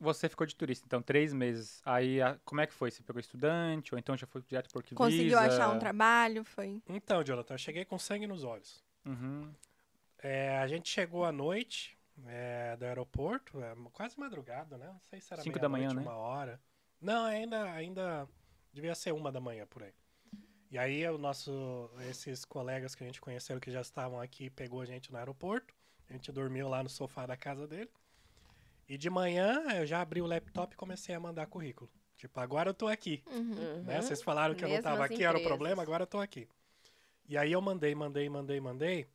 você ficou de turista, então, três meses. Aí, a, como é que foi? Você pegou estudante ou então já foi direto por que Conseguiu é? achar um trabalho, foi? Então, Jonathan, eu cheguei com sangue nos olhos. Uhum. É, a gente chegou à noite é, do aeroporto, é, quase madrugada, né? Não sei se era Cinco da manhã, né? uma hora. Não, ainda, ainda devia ser uma da manhã por aí. E aí o nosso, esses colegas que a gente conheceram que já estavam aqui, pegou a gente no aeroporto. A gente dormiu lá no sofá da casa dele. E de manhã eu já abri o laptop e comecei a mandar currículo. Tipo, agora eu tô aqui. Uhum. Né? Vocês falaram que Mesmo eu não tava aqui, empresas. era o problema, agora eu tô aqui. E aí eu mandei, mandei, mandei, mandei.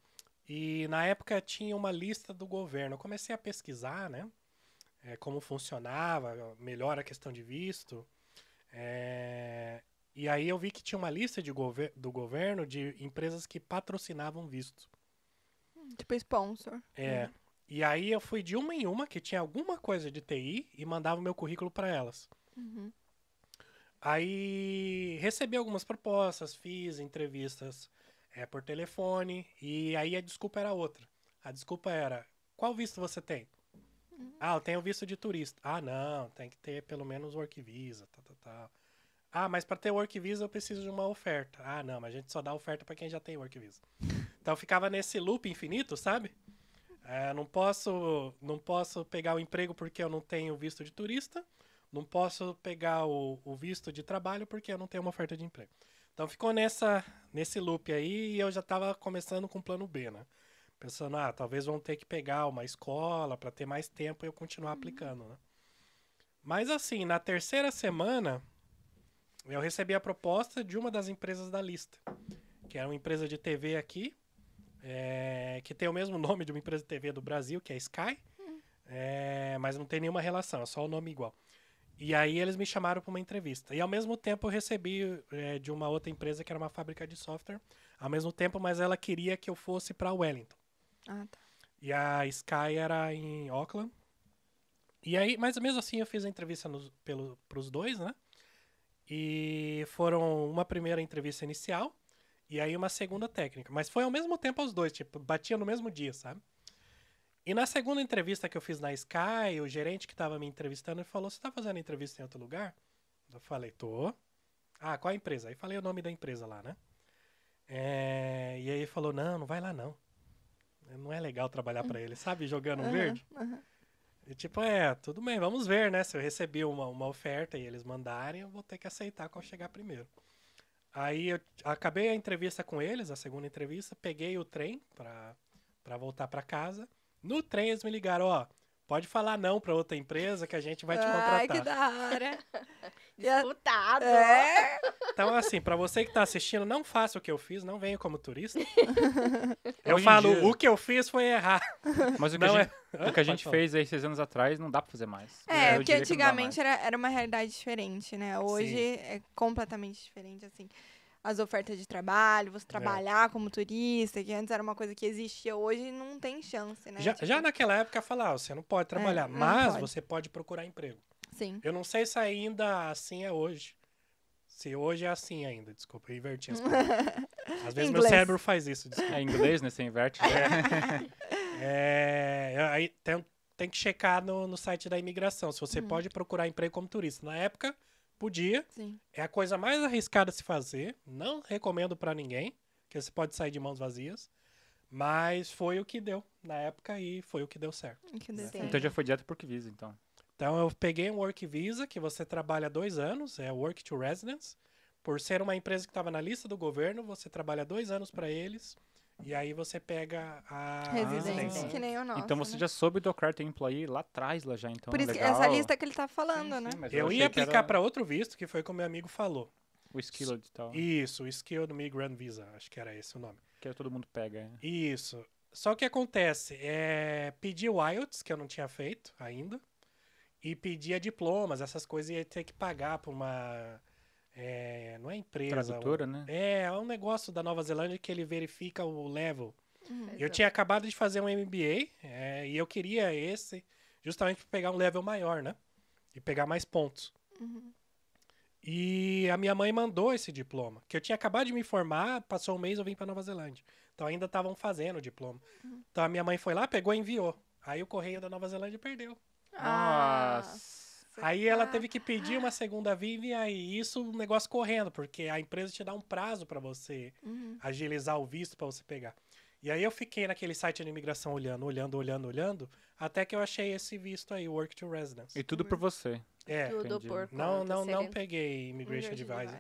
E na época tinha uma lista do governo. Eu comecei a pesquisar, né? é, como funcionava, melhor a questão de visto. É, e aí eu vi que tinha uma lista de gover do governo de empresas que patrocinavam visto. Hum, tipo sponsor. É. Uhum. E aí eu fui de uma em uma que tinha alguma coisa de TI e mandava o meu currículo para elas. Uhum. Aí recebi algumas propostas, fiz entrevistas é, por telefone e aí a desculpa era outra. A desculpa era: qual visto você tem? Ah, eu tenho visto de turista. Ah, não, tem que ter pelo menos work visa, tal, tá, tal, tá, tá. Ah, mas para ter work visa eu preciso de uma oferta. Ah, não, mas a gente só dá oferta para quem já tem work visa. Então ficava nesse loop infinito, sabe? É, não posso, não posso pegar o emprego porque eu não tenho visto de turista. Não posso pegar o, o visto de trabalho porque eu não tenho uma oferta de emprego. Então ficou nessa, nesse loop aí e eu já estava começando com o plano B, né? Pensando, ah, talvez vão ter que pegar uma escola para ter mais tempo e eu continuar uhum. aplicando, né? Mas assim, na terceira semana, eu recebi a proposta de uma das empresas da lista, que era é uma empresa de TV aqui, é, que tem o mesmo [laughs] nome de uma empresa de TV do Brasil, que é Sky, uhum. é, mas não tem nenhuma relação, é só o nome igual. E aí eles me chamaram para uma entrevista. E ao mesmo tempo eu recebi é, de uma outra empresa que era uma fábrica de software, ao mesmo tempo, mas ela queria que eu fosse para Wellington. Ah, tá. E a Sky era em Auckland. E aí, mas mesmo assim eu fiz a entrevista nos, pelo, pros dois, né? E foram uma primeira entrevista inicial e aí uma segunda técnica. Mas foi ao mesmo tempo aos dois, tipo, batia no mesmo dia, sabe? E na segunda entrevista que eu fiz na Sky, o gerente que estava me entrevistando ele falou: Você está fazendo entrevista em outro lugar? Eu falei: Tô. Ah, qual é a empresa? Aí falei o nome da empresa lá, né? É... E aí ele falou: Não, não vai lá não não é legal trabalhar para ele, sabe? Jogando uhum, verde. Uhum. E tipo, é, tudo bem, vamos ver, né? Se eu recebi uma, uma oferta e eles mandarem, eu vou ter que aceitar qual chegar primeiro. Aí eu acabei a entrevista com eles, a segunda entrevista, peguei o trem para voltar para casa. No trem eles me ligaram, ó, oh, pode falar não para outra empresa que a gente vai te contratar. Ai, que da hora. [laughs] Disputado. É. Então, assim, para você que está assistindo, não faça o que eu fiz, não venha como turista. [laughs] eu falo, dia... o que eu fiz foi errar. [laughs] Mas o que não a é- gente, é... o que a gente fez aí seis anos atrás não dá para fazer mais. É, porque antigamente era, era uma realidade diferente, né? Hoje Sim. é completamente diferente, assim as ofertas de trabalho, você é. trabalhar é. como turista, que antes era uma coisa que existia, hoje não tem chance, né? Já, tipo... já naquela época falava, ah, você não pode é, trabalhar, é, não mas pode. você pode procurar emprego. Sim. Eu não sei se ainda assim é hoje. Se hoje é assim ainda, desculpa, eu inverti as [laughs] Às vezes meu cérebro faz isso. Desculpa. É inglês, né? Você inverte. é, [laughs] é, aí tem, tem que checar no, no site da imigração se você hum. pode procurar emprego como turista. Na época, Podia. Sim. É a coisa mais arriscada a se fazer. Não recomendo para ninguém, que você pode sair de mãos vazias. Mas foi o que deu na época e foi o que deu certo. Que deu né? certo. Então já foi direto pro Visa, então. Então eu peguei um Work Visa, que você trabalha dois anos, é Work to Residence. Por ser uma empresa que estava na lista do governo, você trabalha dois anos para eles e aí você pega a residência. Ah, que nem o então nosso, então você né? já soube do Carter Employee lá atrás, lá já então. Por isso legal. essa lista que ele tá falando, sim, né? Sim, eu, eu ia aplicar era... para outro visto, que foi o meu amigo falou. O Skilled e tal. Né? Isso, o Skilled Migrant Visa, acho que era esse o nome. Que todo mundo pega, né? Isso. Só que acontece, é, pedi o IELTS, que eu não tinha feito ainda, e pedia diplomas, essas coisas, ia ter que pagar pra uma é, não é empresa. Tradutora, um, né? É, é um negócio da Nova Zelândia que ele verifica o level. Uhum. Eu tinha acabado de fazer um MBA é, e eu queria esse justamente para pegar um level maior, né? E pegar mais pontos. Uhum. E a minha mãe mandou esse diploma, que eu tinha acabado de me formar, passou um mês eu vim para Nova Zelândia. Então ainda estavam fazendo o diploma. Uhum. Então a minha mãe foi lá, pegou e enviou. Aí o correio da Nova Zelândia perdeu. Ah. Nossa. Aí ela teve que pedir uma segunda vinda e aí isso um negócio correndo, porque a empresa te dá um prazo para você uhum. agilizar o visto para você pegar. E aí eu fiquei naquele site de imigração olhando, olhando, olhando, olhando, até que eu achei esse visto aí, Work to Residence. E tudo por você. É, tudo por não, não, não peguei Immigration Advisor.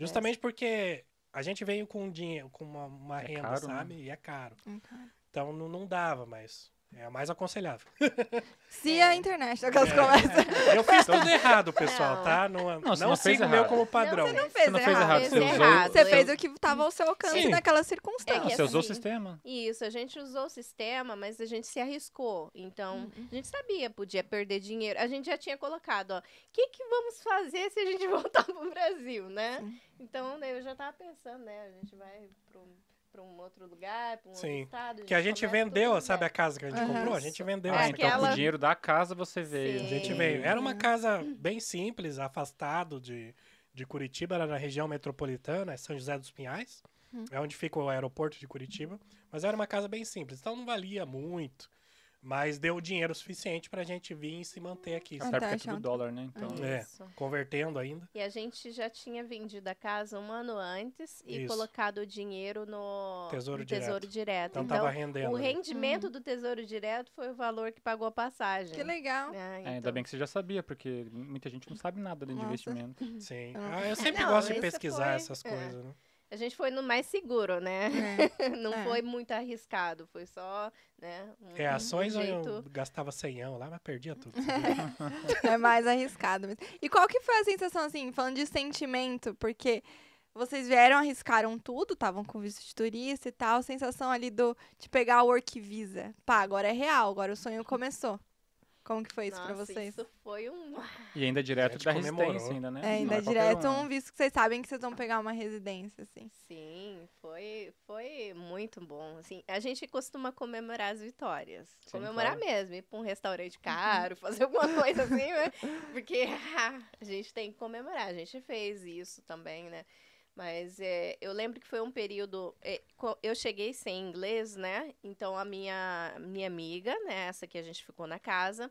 Justamente porque a gente veio com dinheiro, com uma, uma é renda, caro, né? sabe? Né? E é caro. Uhum. Então não, não dava, mas é a mais aconselhável. Se a internet tá é, eu fiz tudo errado, pessoal, não. tá? Não, não, não, sigo o meu como padrão. Não, você não fez, você não fez errado. Você, usou... fez o que estava ao seu alcance Sim. naquela circunstância. É assim, você usou o sistema. Isso, a gente usou o sistema, mas a gente se arriscou. Então, uhum. a gente sabia, podia perder dinheiro. A gente já tinha colocado, ó, o que, que vamos fazer se a gente [laughs] voltar pro Brasil, né? Então, eu já estava pensando, né? A gente vai pro para um outro lugar, para um Sim. outro estado. A que a gente vendeu, sabe a casa que a gente uhum. comprou? A gente vendeu ah, então com o dinheiro da casa você veio. Sim. A gente veio. Era uma casa bem simples, afastado de, de Curitiba, era na região metropolitana, é São José dos Pinhais. Uhum. É onde fica o aeroporto de Curitiba. Mas era uma casa bem simples, então não valia muito. Mas deu dinheiro suficiente pra gente vir e se manter aqui. Sabe porque é tudo dólar, né? Então, é, é convertendo ainda. E a gente já tinha vendido a casa um ano antes e Isso. colocado o dinheiro no Tesouro, no tesouro direto. Então, então tava rendendo. O rendimento hum. do Tesouro Direto foi o valor que pagou a passagem. Que legal. É, é então... é, ainda bem que você já sabia, porque muita gente não sabe nada de Nossa. investimento. Sim. [laughs] Ah, eu sempre não, gosto de pesquisar foi... essas é. coisas, né? a gente foi no mais seguro, né? É. [laughs] não é. foi muito arriscado, foi só, né? Um, é, ações jeito... eu gastava senhão lá, mas perdia tudo. [laughs] é mais arriscado. E qual que foi a sensação, assim, falando de sentimento, porque vocês vieram, arriscaram tudo, estavam com visto de turista e tal, sensação ali do de pegar o work visa. Pá, agora é real, agora o sonho começou. Como que foi isso Nossa, pra vocês? Isso foi um. E ainda direto da residência, ainda, né? É, ainda é direto é um. visto que vocês sabem que vocês vão pegar uma residência, assim. Sim, foi, foi muito bom. Assim, a gente costuma comemorar as vitórias. Sim, comemorar claro. mesmo, ir pra um restaurante uhum. caro, [laughs] fazer alguma coisa assim, né? Porque [laughs] a gente tem que comemorar. A gente fez isso também, né? Mas é, eu lembro que foi um período. É, eu cheguei sem inglês, né? Então a minha, minha amiga, né, essa que a gente ficou na casa,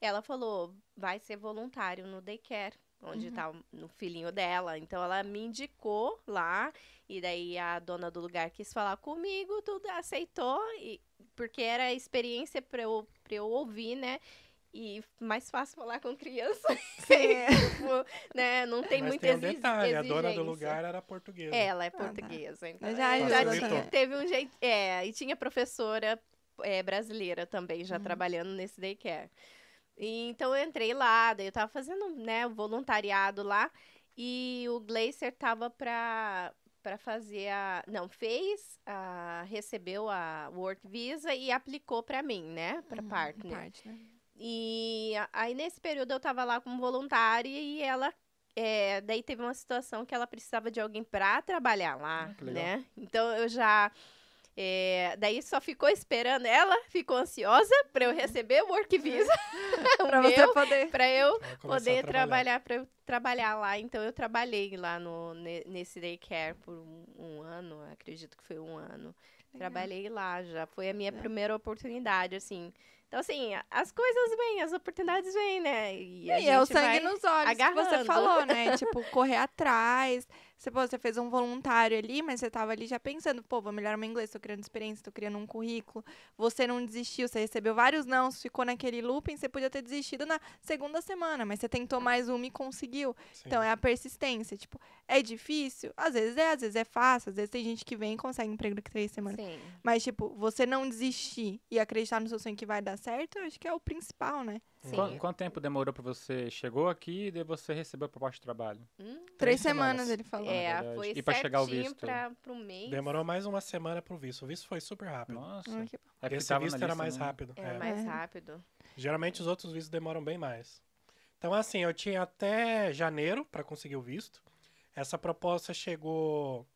ela falou: vai ser voluntário no daycare onde uhum. tá no filhinho dela. Então ela me indicou lá e daí a dona do lugar quis falar comigo, tudo aceitou e porque era experiência para eu para eu ouvir, né? E mais fácil falar com criança. [laughs] É. [laughs] Tipo, né? Não tem Mas muita tem um exig... detalhe, exigência. A dona do lugar era portuguesa. Ela é ah, tá. portuguesa. Ah, então já, já, teve um jeito. É, e tinha professora é, brasileira também, já hum. trabalhando nesse daycare. E, então eu entrei lá, daí eu tava fazendo né, voluntariado lá. E o Glacier tava pra, para fazer a. Não, fez, a... recebeu a Work Visa e aplicou para mim, né? Para uhum, partner. partner. E aí, nesse período, eu tava lá como voluntária e ela. É, daí teve uma situação que ela precisava de alguém para trabalhar lá, ah, né? Então eu já. É, daí só ficou esperando. Ela ficou ansiosa para eu receber o work visa. [laughs] para [laughs] eu poder. Para eu poder trabalhar, para trabalhar lá. Então eu trabalhei lá no, nesse daycare por um, um ano, acredito que foi um ano. Legal. Trabalhei lá já. Foi a minha é. primeira oportunidade, assim, então, assim, as coisas vêm, as oportunidades vêm, né? E, e é o sangue nos olhos agarrando. que você falou, né? [laughs] tipo, correr atrás, você, pô, você fez um voluntário ali, mas você estava ali já pensando, pô, vou melhorar meu inglês, estou criando experiência, estou criando um currículo. Você não desistiu, você recebeu vários não, ficou naquele looping, você podia ter desistido na segunda semana, mas você tentou mais uma e conseguiu. Sim. Então é a persistência, tipo, é difícil? Às vezes é, às vezes é fácil, às vezes tem gente que vem e consegue emprego daqui três semanas. Sim. Mas, tipo, você não desistir e acreditar no seu sonho que vai dar certo, eu acho que é o principal, né? Sim. Qu quanto tempo demorou para você chegou aqui e você receber a proposta de trabalho? Hum, três, três semanas, semanas, ele falou. É, é foi e para chegar o visto. Pra, pro mês. Demorou mais uma semana pro visto. O visto foi super rápido. Nossa. Hum, Esse visto era mais né? rápido. Era é. mais é. rápido. Geralmente os outros vistos demoram bem mais. Então assim, eu tinha até janeiro para conseguir o visto. Essa proposta chegou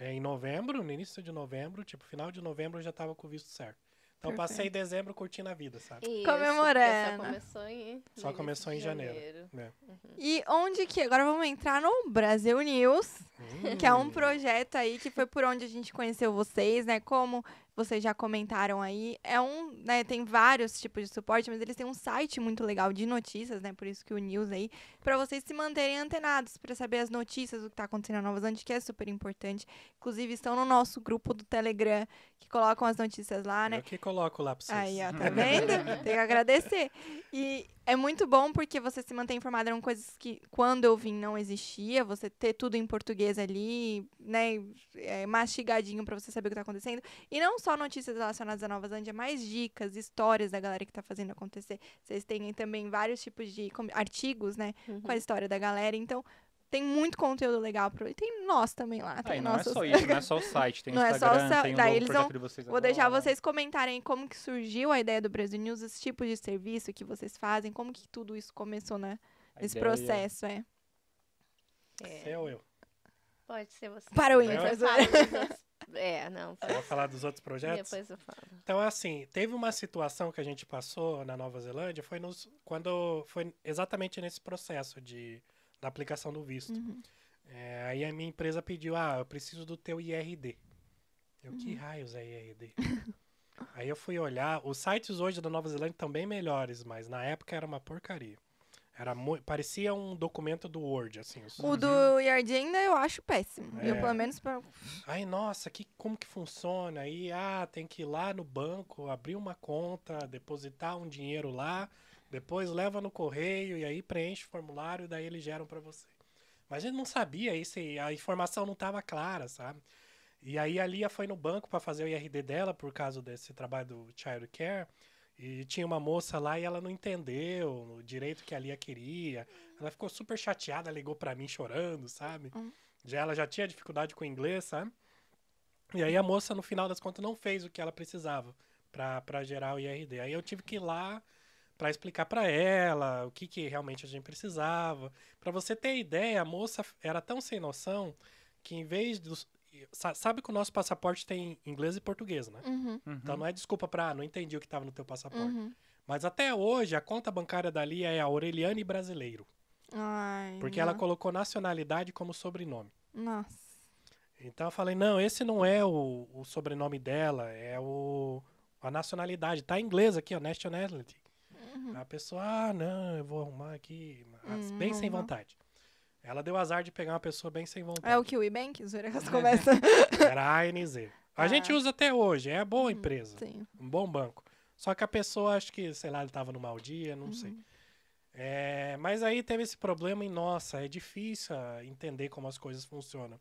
é, em novembro, no início de novembro, tipo final de novembro eu já tava com o visto certo. Então Perfeito. passei dezembro curtindo a vida, sabe? Isso, Comemorando. Só começou em, só começou em janeiro. janeiro. Né? Uhum. E onde que. Agora vamos entrar no Brasil News, hum. que é um projeto aí que foi por onde a gente conheceu vocês, né? Como vocês já comentaram aí, é um, né, tem vários tipos de suporte, mas eles têm um site muito legal de notícias, né, por isso que o News aí, para vocês se manterem antenados, para saber as notícias o que está acontecendo em Nova Zelândia, que é super importante. Inclusive, estão no nosso grupo do Telegram, que colocam as notícias lá, né? Eu que coloco lá para vocês. Aí, ó, tá [laughs] vendo? tem que agradecer. E, é muito bom porque você se mantém informado. Eram coisas que, quando eu vim, não existia. Você ter tudo em português ali, né? É, mastigadinho para você saber o que tá acontecendo. E não só notícias relacionadas à Nova Zelândia, mas dicas, histórias da galera que tá fazendo acontecer. Vocês têm também vários tipos de artigos, né? Uhum. Com a uhum. história da galera. Então, tem muito conteúdo legal pro. E tem nós também lá. Ah, tem ah, não nossos... é só [laughs] isso, não é só o site, tem não é Instagram, é só o... tem Daí eles vão... de vocês Vou agora. deixar vocês comentarem como que surgiu a ideia do Brasil News, os tipos de serviço que vocês fazem, como que tudo isso começou, né? Esse processo, é. é. Você ou eu? Pode ser você. Para o é? Infras. Né? [laughs] É, não. Pode... Vou falar dos outros projetos? Depois eu falo. Então, é assim, teve uma situação que a gente passou na Nova Zelândia, foi nos, quando foi exatamente nesse processo de da aplicação do visto. Uhum. É, aí a minha empresa pediu, ah, eu preciso do teu IRD. Eu, uhum. que raios é IRD? [laughs] aí eu fui olhar, os sites hoje da Nova Zelândia estão bem melhores, mas na época era uma porcaria. Era parecia um documento do Word, assim. O do uhum. IRD ainda eu acho péssimo. É. Eu, pelo menos... Pra... Aí nossa, que, como que funciona? Aí, ah, tem que ir lá no banco, abrir uma conta, depositar um dinheiro lá depois leva no correio e aí preenche o formulário, daí eles geram para você. Mas a gente não sabia isso, a informação não estava clara, sabe? E aí a Lia foi no banco para fazer o IRD dela por causa desse trabalho do child care. E tinha uma moça lá e ela não entendeu o direito que a Lia queria. Ela ficou super chateada, ligou para mim chorando, sabe? Hum. Já ela já tinha dificuldade com o inglês, sabe? E aí a moça no final das contas não fez o que ela precisava para gerar o IRD. Aí eu tive que ir lá para explicar para ela o que, que realmente a gente precisava. Para você ter ideia, a moça era tão sem noção que em vez dos sabe que o nosso passaporte tem inglês e português, né? Uhum. Uhum. Então não é desculpa para ah, não entendi o que estava no teu passaporte. Uhum. Mas até hoje a conta bancária dali é é Aureliane Brasileiro. Ai, porque não. ela colocou nacionalidade como sobrenome. Nossa. Então eu falei, não, esse não é o, o sobrenome dela, é o a nacionalidade. Tá em inglês aqui, ó, nationality. Uhum. A pessoa, ah, não, eu vou arrumar aqui. Uhum, bem sem uhum. vontade. Ela deu azar de pegar uma pessoa bem sem vontade. É o KiwiBank? Zoeira que é. conversas [laughs] Era a ANZ. A ah. gente usa até hoje, é uma boa uhum, empresa. Sim. Um bom banco. Só que a pessoa, acho que, sei lá, ele estava no mau dia, não sei. Uhum. É, mas aí teve esse problema e, nossa, é difícil ah, entender como as coisas funcionam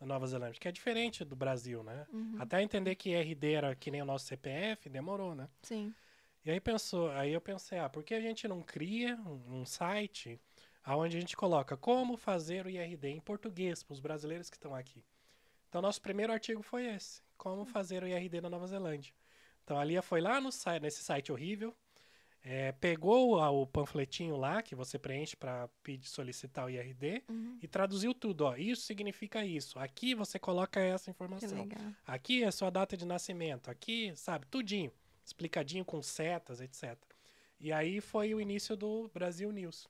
na Nova Zelândia, que é diferente do Brasil, né? Uhum. Até entender que RD era que nem o nosso CPF, demorou, né? Sim. E aí pensou, aí eu pensei, ah, por que a gente não cria um, um site onde a gente coloca como fazer o IRD em português para os brasileiros que estão aqui. Então nosso primeiro artigo foi esse, como hum. fazer o IRD na Nova Zelândia. Então a Lia foi lá no site, nesse site horrível, é, pegou a, o panfletinho lá que você preenche para pedir solicitar o IRD uhum. e traduziu tudo. Ó, isso significa isso. Aqui você coloca essa informação. Aqui é sua data de nascimento. Aqui, sabe, tudinho explicadinho com setas, etc. E aí foi o início do Brasil News,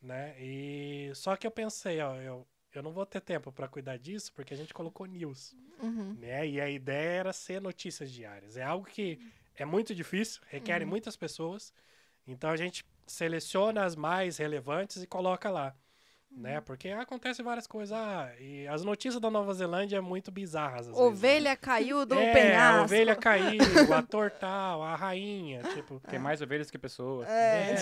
né? E só que eu pensei, ó, eu, eu não vou ter tempo para cuidar disso porque a gente colocou news, uhum. né? E a ideia era ser notícias diárias. É algo que é muito difícil, requer uhum. muitas pessoas. Então a gente seleciona as mais relevantes e coloca lá né? Uhum. Porque acontece várias coisas. Ah, e as notícias da Nova Zelândia é muito bizarras. ovelha vezes, né? caiu do é, penhasco. ovelha [laughs] caiu, a tortal, a rainha. Tipo, tem é. mais ovelhas que pessoas. É.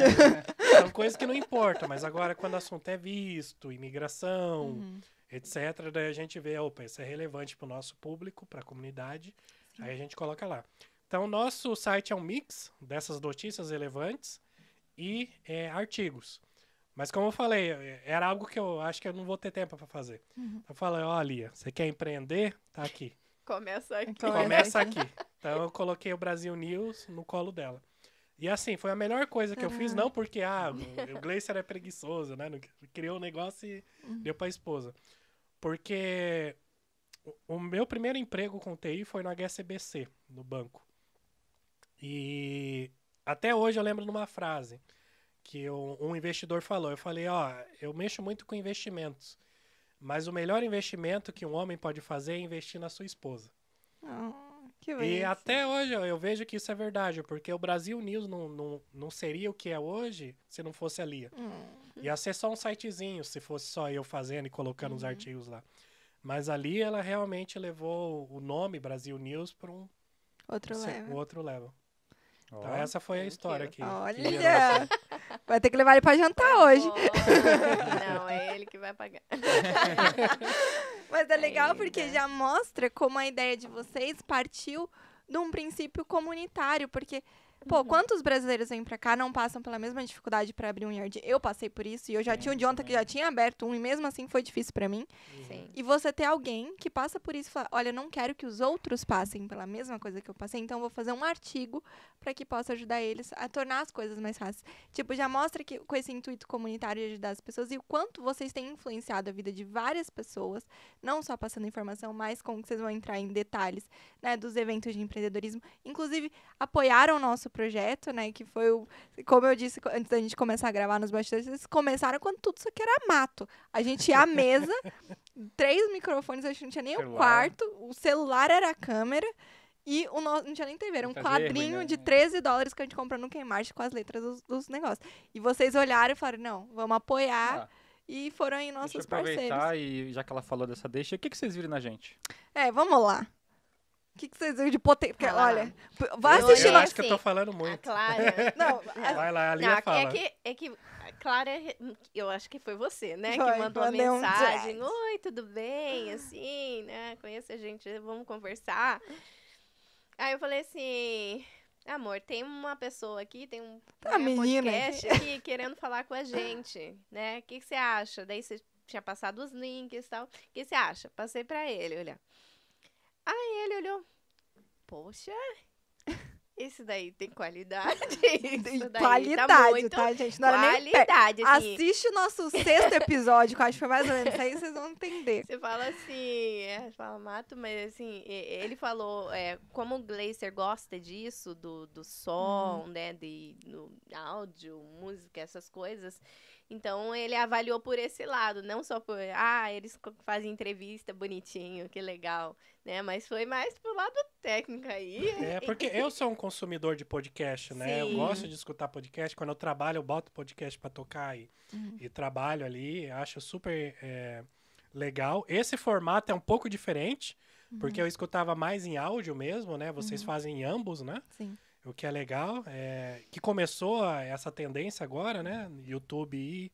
é. [laughs] São coisas que não importam, mas agora quando o assunto é visto, imigração, uhum. etc., daí a gente vê, opa, isso é relevante para o nosso público, para a comunidade. Sim. Aí a gente coloca lá. Então, nosso site é um mix dessas notícias relevantes e é, artigos. Mas como eu falei, é, era algo que eu acho que eu não vou ter tempo para fazer. Uhum. Eu falei, ó, oh, Lia, você quer empreender? Tá aqui. Começa aqui. Então, Começa é aqui. Então eu coloquei o Brasil News no colo dela. E assim, foi a melhor coisa que uhum. eu fiz, ah. não porque ah, o Gleiser é preguiçoso, né? Criou o um negócio e uhum. deu pra esposa. Porque o meu primeiro emprego com TI foi no HSBC, no banco. E até hoje eu lembro de uma frase que um, investidor falou. Eu falei, ó, eu mexo muito com investimentos, mas o melhor investimento que um homem pode fazer é investir na sua esposa. Oh, que e até hoje eu vejo que isso é verdade, porque o Brasil News não, não, não seria o que é hoje se não fosse a Lia. Uhum. Ia ser só um sitezinho se fosse só eu fazendo e colocando uhum. os artigos lá. Mas ali ela realmente levou o nome Brasil News para um outro, level. Um outro level. Oh, então essa foi a história aqui. Olha! Que [laughs] Vai ter que levar ele pra jantar tá hoje. [laughs] Não, é ele que vai pagar. [laughs] Mas é legal porque já mostra como a ideia de vocês partiu de um princípio comunitário, porque Pô, uhum. quantos brasileiros vêm pra cá não passam pela mesma dificuldade para abrir um yard? Eu passei por isso e eu já é, tinha um de ontem que já tinha aberto um e mesmo assim foi difícil para mim. Sim. E você ter alguém que passa por isso e fala: olha, eu não quero que os outros passem pela mesma coisa que eu passei, então vou fazer um artigo para que possa ajudar eles a tornar as coisas mais fáceis. Tipo, já mostra que com esse intuito comunitário de ajudar as pessoas e o quanto vocês têm influenciado a vida de várias pessoas, não só passando informação, mas como vocês vão entrar em detalhes né, dos eventos de empreendedorismo. Inclusive, apoiaram o nosso nosso projeto, né? Que foi o. Como eu disse antes da gente começar a gravar nos bastidores, eles começaram quando tudo isso aqui era mato. A gente ia à mesa, [laughs] três microfones, a gente não tinha nem o um quarto, o celular era a câmera. E o nosso, não tinha nem TV, era um quadrinho ruim, né? de 13 dólares que a gente comprou no Kmart com as letras dos, dos negócios. E vocês olharam e falaram, não, vamos apoiar. Ah e foram aí nossos deixa eu aproveitar parceiros. e já que ela falou dessa deixa, o que, que vocês viram na gente? É, vamos lá. O que, que vocês viram de potência? olha, vai assistir eu, eu acho que eu tô falando muito. [laughs] A Clara. Não, vai lá, a Lia não, fala. É que, é que a Clara, eu acho que foi você, né? Foi, que mandou a mensagem. Um Oi, tudo bem? [gasps] Assim, né? Conhece a gente, vamos conversar. Aí eu falei assim, amor, tem uma pessoa aqui, tem um, tá, menina podcast aqui querendo falar com a gente, né? O que, que você acha? Daí você tinha passado os links e tal. O que você acha? Passei pra ele, olha. Aí ele olhou. Poxa, esse daí tem qualidade. [laughs] Tem tá qualidade, tá, tá gente? Não qualidade, nem... assim. Assiste o nosso sexto episódio, que eu acho que foi mais ou menos isso aí, vocês vão entender. Você fala assim, é, fala mato, mas assim, ele falou, é, como o Glacier gosta disso, do, do som, hum. né, de, do áudio, música, essas coisas, então ele avaliou por esse lado, não só por ah, eles fazem entrevista bonitinho, que legal, né? Mas foi mais pro lado técnico aí. É, [laughs] porque eu sou um consumidor de podcast, né? Sim. Eu gosto de escutar podcast. Quando eu trabalho, eu boto podcast para tocar e, uhum. e, trabalho ali, acho super é, legal. Esse formato é um pouco diferente, uhum. porque eu escutava mais em áudio mesmo, né? Vocês uhum. fazem ambos, né? Sim o que é legal, é, que começou essa tendência agora, né? YouTube e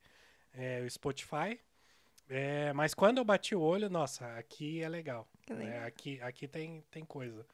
é, Spotify. É, mas quando eu bati o olho, nossa, aqui é legal. É, legal. aqui aqui tem, tem coisa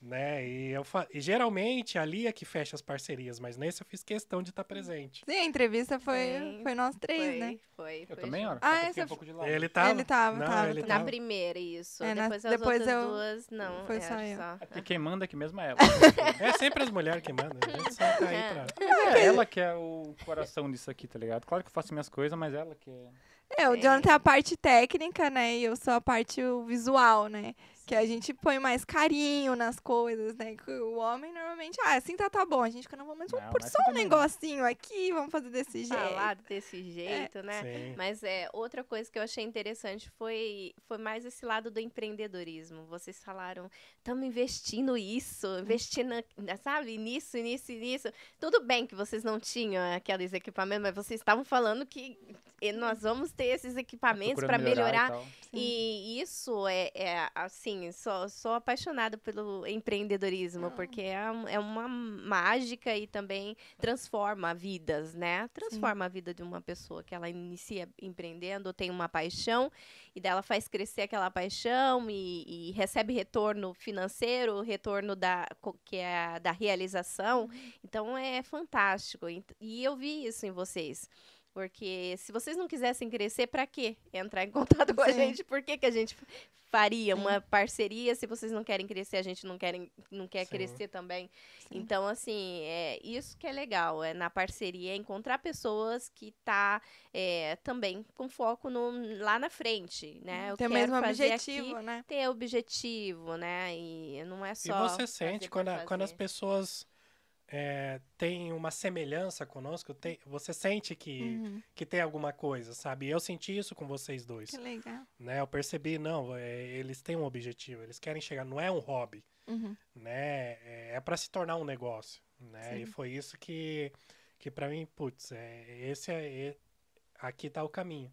né? E, eu fa... e geralmente ali é que fecha as parcerias, mas nesse eu fiz questão de estar hum. presente. Sim, a entrevista foi, foi nós três, foi, né? Foi, foi. Eu também, ó Ah, essa... um pouco de lado. Ele tava? Ele tava, não, tava, ele tava. Na primeira, isso. É, depois na... as depois eu... duas, não. Foi é, só eu. Só. quem manda aqui mesmo é ela. [laughs] é sempre as mulheres que mandam. A gente só tá aí pra... [laughs] É, é ela que é o coração disso aqui, tá ligado? Claro que eu faço minhas coisas, mas ela que é... É, o Jonathan é a parte técnica, né? E eu sou a parte visual, né? que a gente põe mais carinho nas coisas, né? Que o homem normalmente, ah, assim tá, tá bom. A gente fica, não, vamos não, por só um negocinho aqui, vamos fazer desse jeito. Falar desse é, jeito, é. né? Sim. Mas é, outra coisa que eu achei interessante foi, foi mais esse lado do empreendedorismo. Vocês falaram, estamos investindo isso, [laughs] investindo, sabe, nisso, nisso, nisso. Tudo bem que vocês não tinham aqueles equipamentos, mas vocês estavam falando que nós vamos ter esses equipamentos tá para melhorar. melhorar e, e, isso é, é assim sou, assim, sou apaixonada pelo empreendedorismo, ah. porque é, é, uma mágica e também transforma vidas, né? Transforma Sim. a vida de uma pessoa que ela inicia empreendendo, tem uma paixão, e dela faz crescer aquela paixão e, e recebe retorno financeiro, retorno da, que é da realização. Uhum. Então é fantástico. E eu vi isso em vocês. Porque se vocês não quisessem crescer, para que entrar em contato com Sim. a gente? Por que, que a gente faria Sim. uma parceria se vocês não querem crescer, a gente não, querem, não quer Sim. crescer também? Então, assim, é isso que é legal, é na parceria, é encontrar pessoas que tá é, também com foco no, lá na frente, né? Eu Tem o mesmo objetivo, aqui, né? Ter objetivo, né? E não é só... E você sente quando, a, quando as pessoas é, tem uma semelhança conosco, tem, você sente que, uhum. que tem alguma coisa, sabe? Eu senti isso com vocês dois. Que legal. Né? Eu percebi, não, é, eles têm um objetivo, eles querem chegar, não é um hobby, uhum. né? É, é para se tornar um negócio, né? Sim. E foi isso que, que para mim, putz, é, esse é, é aqui tá o caminho.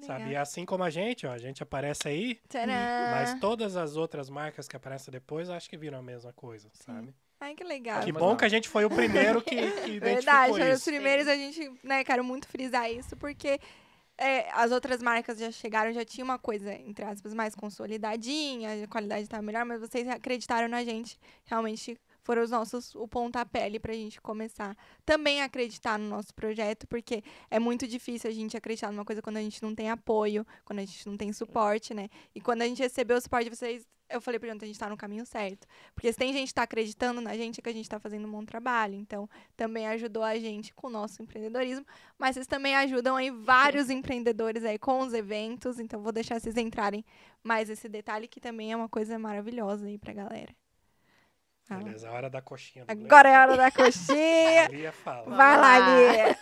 Sabe? E assim como a gente, ó, a gente aparece aí, Tcharam! mas todas as outras marcas que aparecem depois, acho que viram a mesma coisa, Sim. sabe? Ai, que ah, legal. Que bom que a gente foi o primeiro que, que [laughs] identificou Verdade, os isso. primeiros a gente, né, quero muito frisar isso, porque é, as outras marcas já chegaram, já tinha uma coisa, entre aspas, mais consolidadinha, a qualidade estava melhor, mas vocês acreditaram na gente, realmente foram os nossos, o pontapé ali pra gente começar também a acreditar no nosso projeto, porque é muito difícil a gente acreditar numa coisa quando a gente não tem apoio, quando a gente não tem suporte, né? E quando a gente recebeu o suporte de vocês, eu falei pra Jonathan, a gente tá no caminho certo. Porque se tem gente que tá acreditando na gente, é que a gente tá fazendo um bom trabalho. Então, também ajudou a gente com o nosso empreendedorismo. Mas vocês também ajudam aí vários empreendedores aí com os eventos. Então, vou deixar vocês entrarem mais esse detalhe, que também é uma coisa maravilhosa aí pra galera. Ah. Beleza, é a hora da coxinha. Agora é a hora da coxinha. [laughs] Lia fala. Vai lá, ah. Lia.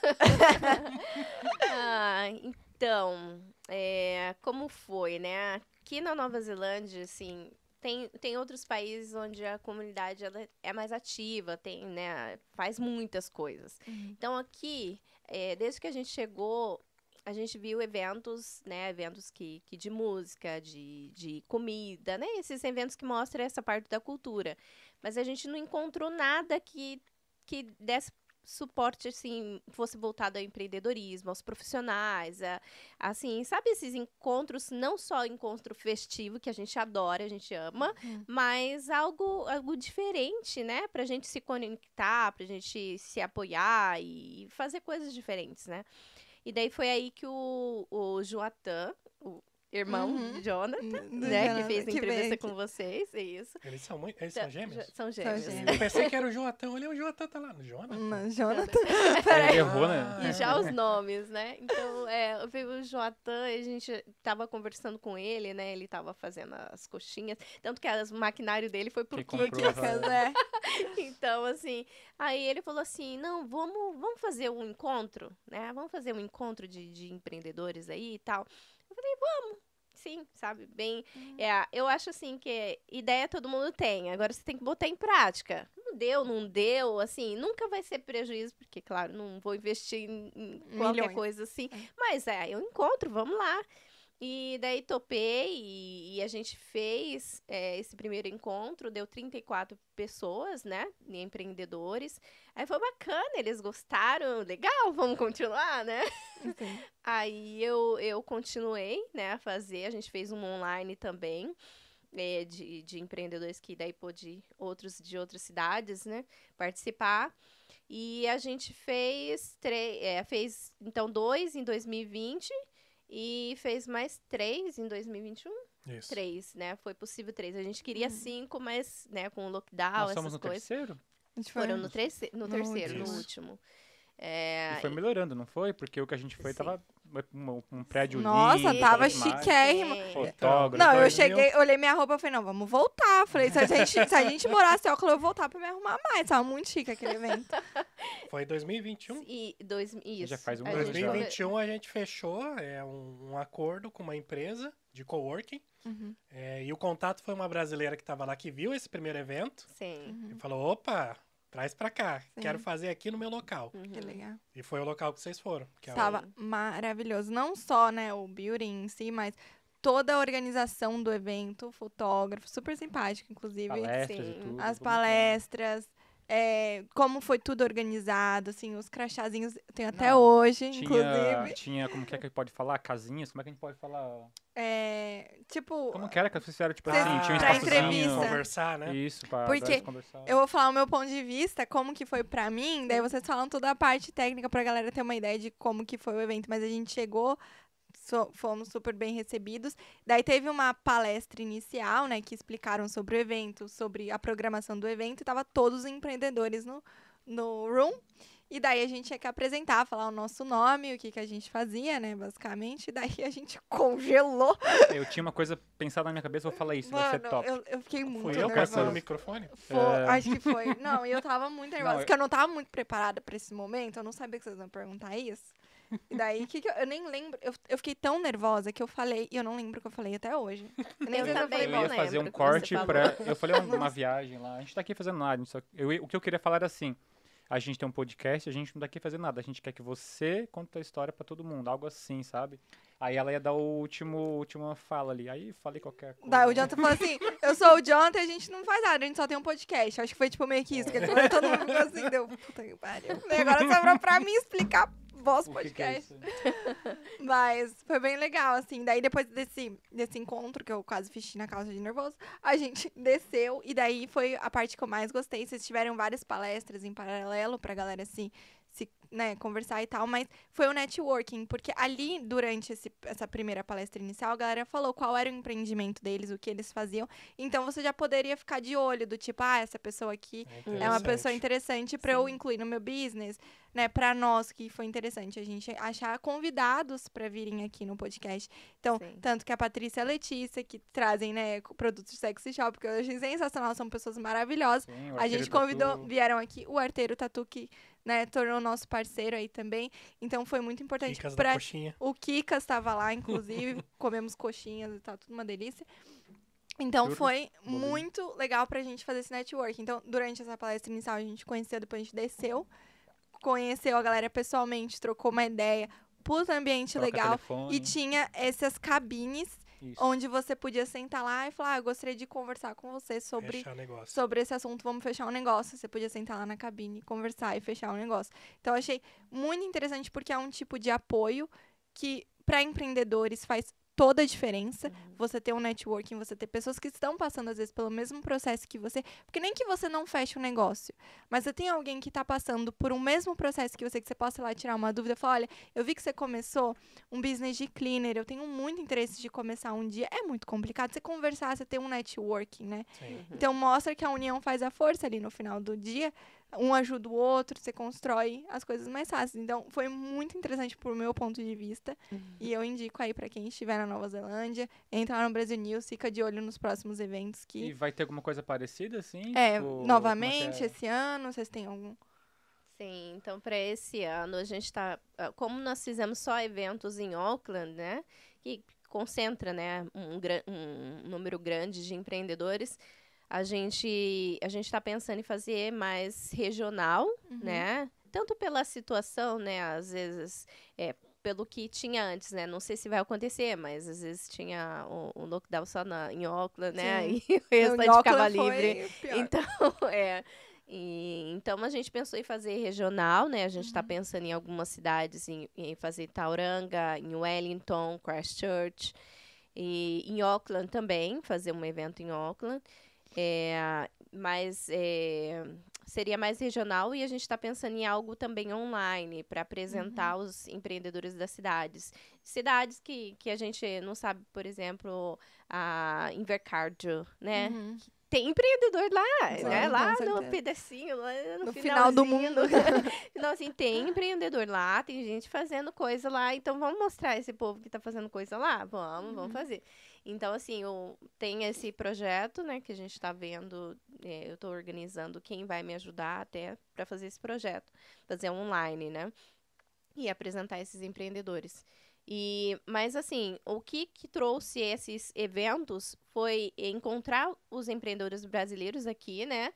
[laughs] ah, então, é, como foi, né? aqui na Nova Zelândia, assim, tem, tem outros países onde a comunidade ela é mais ativa, tem, né, faz muitas coisas. Uhum. Então aqui, é, desde que a gente chegou, a gente viu eventos, né, eventos que, que de música, de, de comida, né, esses eventos que mostram essa parte da cultura. Mas a gente não encontrou nada que que desse suporte, assim, fosse voltado ao empreendedorismo, aos profissionais, a, assim, sabe esses encontros, não só encontro festivo, que a gente adora, a gente ama, uhum. mas algo, algo diferente, né? para a gente se conectar, para a gente se apoiar e fazer coisas diferentes, né? E daí foi aí que o, o Joatan, irmão uhum. de Jonathan, uhum. do né? Jonathan, que fez que entrevista com vocês, é isso. Eles são, muito, eles são tá, gêmeos? São gêmeos. São gêmeos. Eu pensei que era o Joatão, olha o Joatão tá lá, o Jonathan. Não, Jonathan. [laughs] Peraí. Errou, né? E já os nomes, né? Então, é, eu vi o Joatão, a gente tava conversando com ele, né? Ele tava fazendo as coxinhas, tanto que as, o maquinário dele foi pro Kickas, [laughs] né? então, assim, aí ele falou assim, não, vamos, vamos fazer um encontro, né? Vamos fazer um encontro de, de empreendedores aí e tal. Eu falei, vamos. Sim, sabe? Bem. Uhum. É, eu acho assim que ideia todo mundo tem. Agora você tem que botar em prática. Não deu, não deu, assim, nunca vai ser prejuízo, porque, claro, não vou investir em qualquer coisa assim. É. Mas é, eu encontro, vamos lá. E daí topei e, e a gente fez é, esse primeiro encontro, deu 34 pessoas, né? Empreendedores. Aí foi bacana, eles gostaram, legal, vamos continuar, né? [laughs] Aí eu, eu continuei, né, a fazer, a gente fez um online também. É, de, de empreendedores que daí pôde outros de outras cidades, né, participar. E a gente fez, é, fez então dois em 2020 e fez mais três em 2021? Isso. Três, né? Foi possível três. A gente queria uhum. cinco, mas, né, com o lockdown, Nós essas no Terceiro? Foram no, trece no, terceiro, no último. É... E foi melhorando, não foi? Porque o que a gente foi Sim. tava um, um prédio Nossa, lindo. tava chiquérrimo. É. Fotógrafo. Não, eu cheguei, olhei minha roupa e falei, não, vamos voltar. Falei, se a gente, se a gente morasse em Oakland, eu vou voltar pra me arrumar mais. Tava muito chique aquele evento. [laughs] Foi em 2021. E dois, isso. Já faz um ano. Em 2021 a gente fechou é, um, um, acordo com uma empresa de coworking. Uhum. É, e o contato foi uma brasileira que estava lá que viu esse primeiro evento. Sim. Uhum. E falou: opa, traz pra cá. Sim. Quero fazer aqui no meu local. Uhum. Que legal. E foi o local que vocês foram. Que Estava é o... maravilhoso. Não só, né, o building em si, mas toda a organização do evento, fotógrafo, super simpático, inclusive. Palestras Sim. Tudo, As é? palestras é, como foi tudo organizado, assim, os crachazinhos tem até Não, ah, hoje, tinha, inclusive. Tinha, como que é que pode falar? Casinhas? Como é que a gente pode falar? É, tipo... Como que era que vocês fizeram, tipo assim, tinha um espaçozinho. conversar, né? Isso, pra Porque conversar. eu vou falar o meu ponto de vista, como que foi pra mim, daí vocês falam toda a parte técnica pra galera ter uma ideia de como que foi o evento, mas a gente chegou So, fomos super bem recebidos. Daí teve uma palestra inicial, né, que explicaram sobre o evento, sobre a programação do evento, e tava todos os empreendedores no, no room. E daí a gente tinha que apresentar, falar o nosso nome, o que, que a gente fazia, né, basicamente. E daí a gente [laughs] congelou. Eu tinha uma coisa pensada na minha cabeça, vou falar isso, Mano, vai ser top. Eu, eu fiquei muito Fui nervosa. eu que o microfone? Foi, é... Acho que foi. [laughs] Não, eu tava muito nervosa, não, eu... porque eu não tava muito preparada pra esse momento. Eu não sabia que vocês iam perguntar é isso. E daí, que, que eu, eu, nem lembro. Eu, eu, fiquei tão nervosa que eu falei, e eu não lembro o que eu falei até hoje. Eu [laughs] nem eu eu falei, eu ia fazer um corte pra. Eu falei uma, uma viagem lá. A gente tá aqui fazendo nada. Só, eu, o que eu queria falar era assim. A gente tem um podcast, a gente não tá aqui fazendo nada. A gente quer que você conte a história para todo mundo, algo assim, sabe? Aí ela ia dar o último, última fala ali. Aí falei qualquer coisa. Daí o Jonathan falou assim: Eu sou o Jonathan e a gente não faz nada, a gente só tem um podcast. Acho que foi tipo meio que isso, que ele falou, todo mundo ficou assim, deu puta que pariu. E agora sobrou pra mim explicar voz é podcast. É [laughs] Mas foi bem legal, assim. Daí depois desse, desse encontro, que eu quase fiz na calça de nervoso, a gente [laughs] desceu e daí foi a parte que eu mais gostei. Vocês tiveram várias palestras em paralelo pra galera se, assim, né, conversar e tal, mas foi o networking, porque ali, durante esse, essa primeira palestra inicial, a galera falou qual era o empreendimento deles, o que eles faziam. Então você já poderia ficar de olho, do tipo, ah, essa pessoa aqui é, é uma pessoa interessante para eu incluir no meu business, né? Para nós, que foi interessante a gente achar convidados para virem aqui no podcast. Então, Sim. tanto que a Patrícia e a Letícia, que trazem, né, produtos de sexy shop, que eu achei sensacional, são pessoas maravilhosas. Sim, a gente convidou, tatu. vieram aqui o arteiro Tatu, que né, tornou nosso parceiro aí também. Então foi muito importante Kikas o Kikas estava lá inclusive, [laughs] comemos coxinhas e tal, tá tudo uma delícia. Então Juro. foi muito legal para a gente fazer esse network. Então, durante essa palestra inicial a gente conheceu, depois a gente desceu, conheceu a galera pessoalmente, trocou uma ideia, pôs um ambiente Troca legal telefone. e tinha essas cabines isso. Onde você podia sentar lá e falar, ah, eu gostaria de conversar com você sobre, sobre esse assunto, vamos fechar um negócio. Você podia sentar lá na cabine, conversar e fechar um negócio. Então, achei muito interessante porque é um tipo de apoio que para empreendedores faz toda a diferença uhum. você ter um networking, você ter pessoas que estão passando, às vezes, pelo mesmo processo que você. Porque nem que você não feche o um negócio, mas você tem alguém que está passando por um mesmo processo que você, que você possa lá tirar uma dúvida, falar: olha, eu vi que você começou um business de cleaner, eu tenho muito interesse de começar um dia. É muito complicado você conversar, você ter um networking, né? Sim. Então mostra que a união faz a força ali no final do dia um ajuda o outro, você constrói as coisas mais fáceis. Então, foi muito interessante pro meu ponto de vista. Uhum. E eu indico aí para quem estiver na Nova Zelândia, entrar no Brasil News, fica de olho nos próximos eventos que. E vai ter alguma coisa parecida, assim? É, tipo, é novamente, é... esse ano, vocês têm algum. Sim, então para esse ano a gente está, ah, como nós fizemos só eventos em Auckland, né, que concentra, né, um, um número grande de empreendedores, a gente a gente está pensando em fazer mais regional, uhum. né? Tanto pela situação, né? Às vezes é, pelo que tinha antes, né? Não sei se vai acontecer, mas às vezes tinha um, um lockdown só na, em Auckland, né? Sim. [laughs] E o restante ficava livre. Então, [laughs] é. E, então a gente pensou em fazer regional, né? A gente está uhum. pensando em algumas cidades, em, em fazer Tauranga, em Wellington, Christchurch, e em Auckland também, fazer um evento em Auckland. É, mas é, seria mais regional e a gente está pensando em algo também online para apresentar uhum. os empreendedores das cidades. Cidades que, que a gente não sabe, por exemplo, a Invercardio, né? Uhum. Tem empreendedor lá, Exato, né? Lá no pedacinho, lá no, no final do mundo. [laughs] então, assim, tem empreendedor lá, tem gente fazendo coisa lá. Então, vamos mostrar esse povo que está fazendo coisa lá? Vamos, uhum. vamos fazer. Então, assim, eu, tem esse projeto, né, que a gente está vendo, é, eu estou organizando quem vai me ajudar até para fazer esse projeto, fazer online, né, e apresentar esses empreendedores. E, mas assim, o que, que trouxe esses eventos foi encontrar os empreendedores brasileiros aqui, né?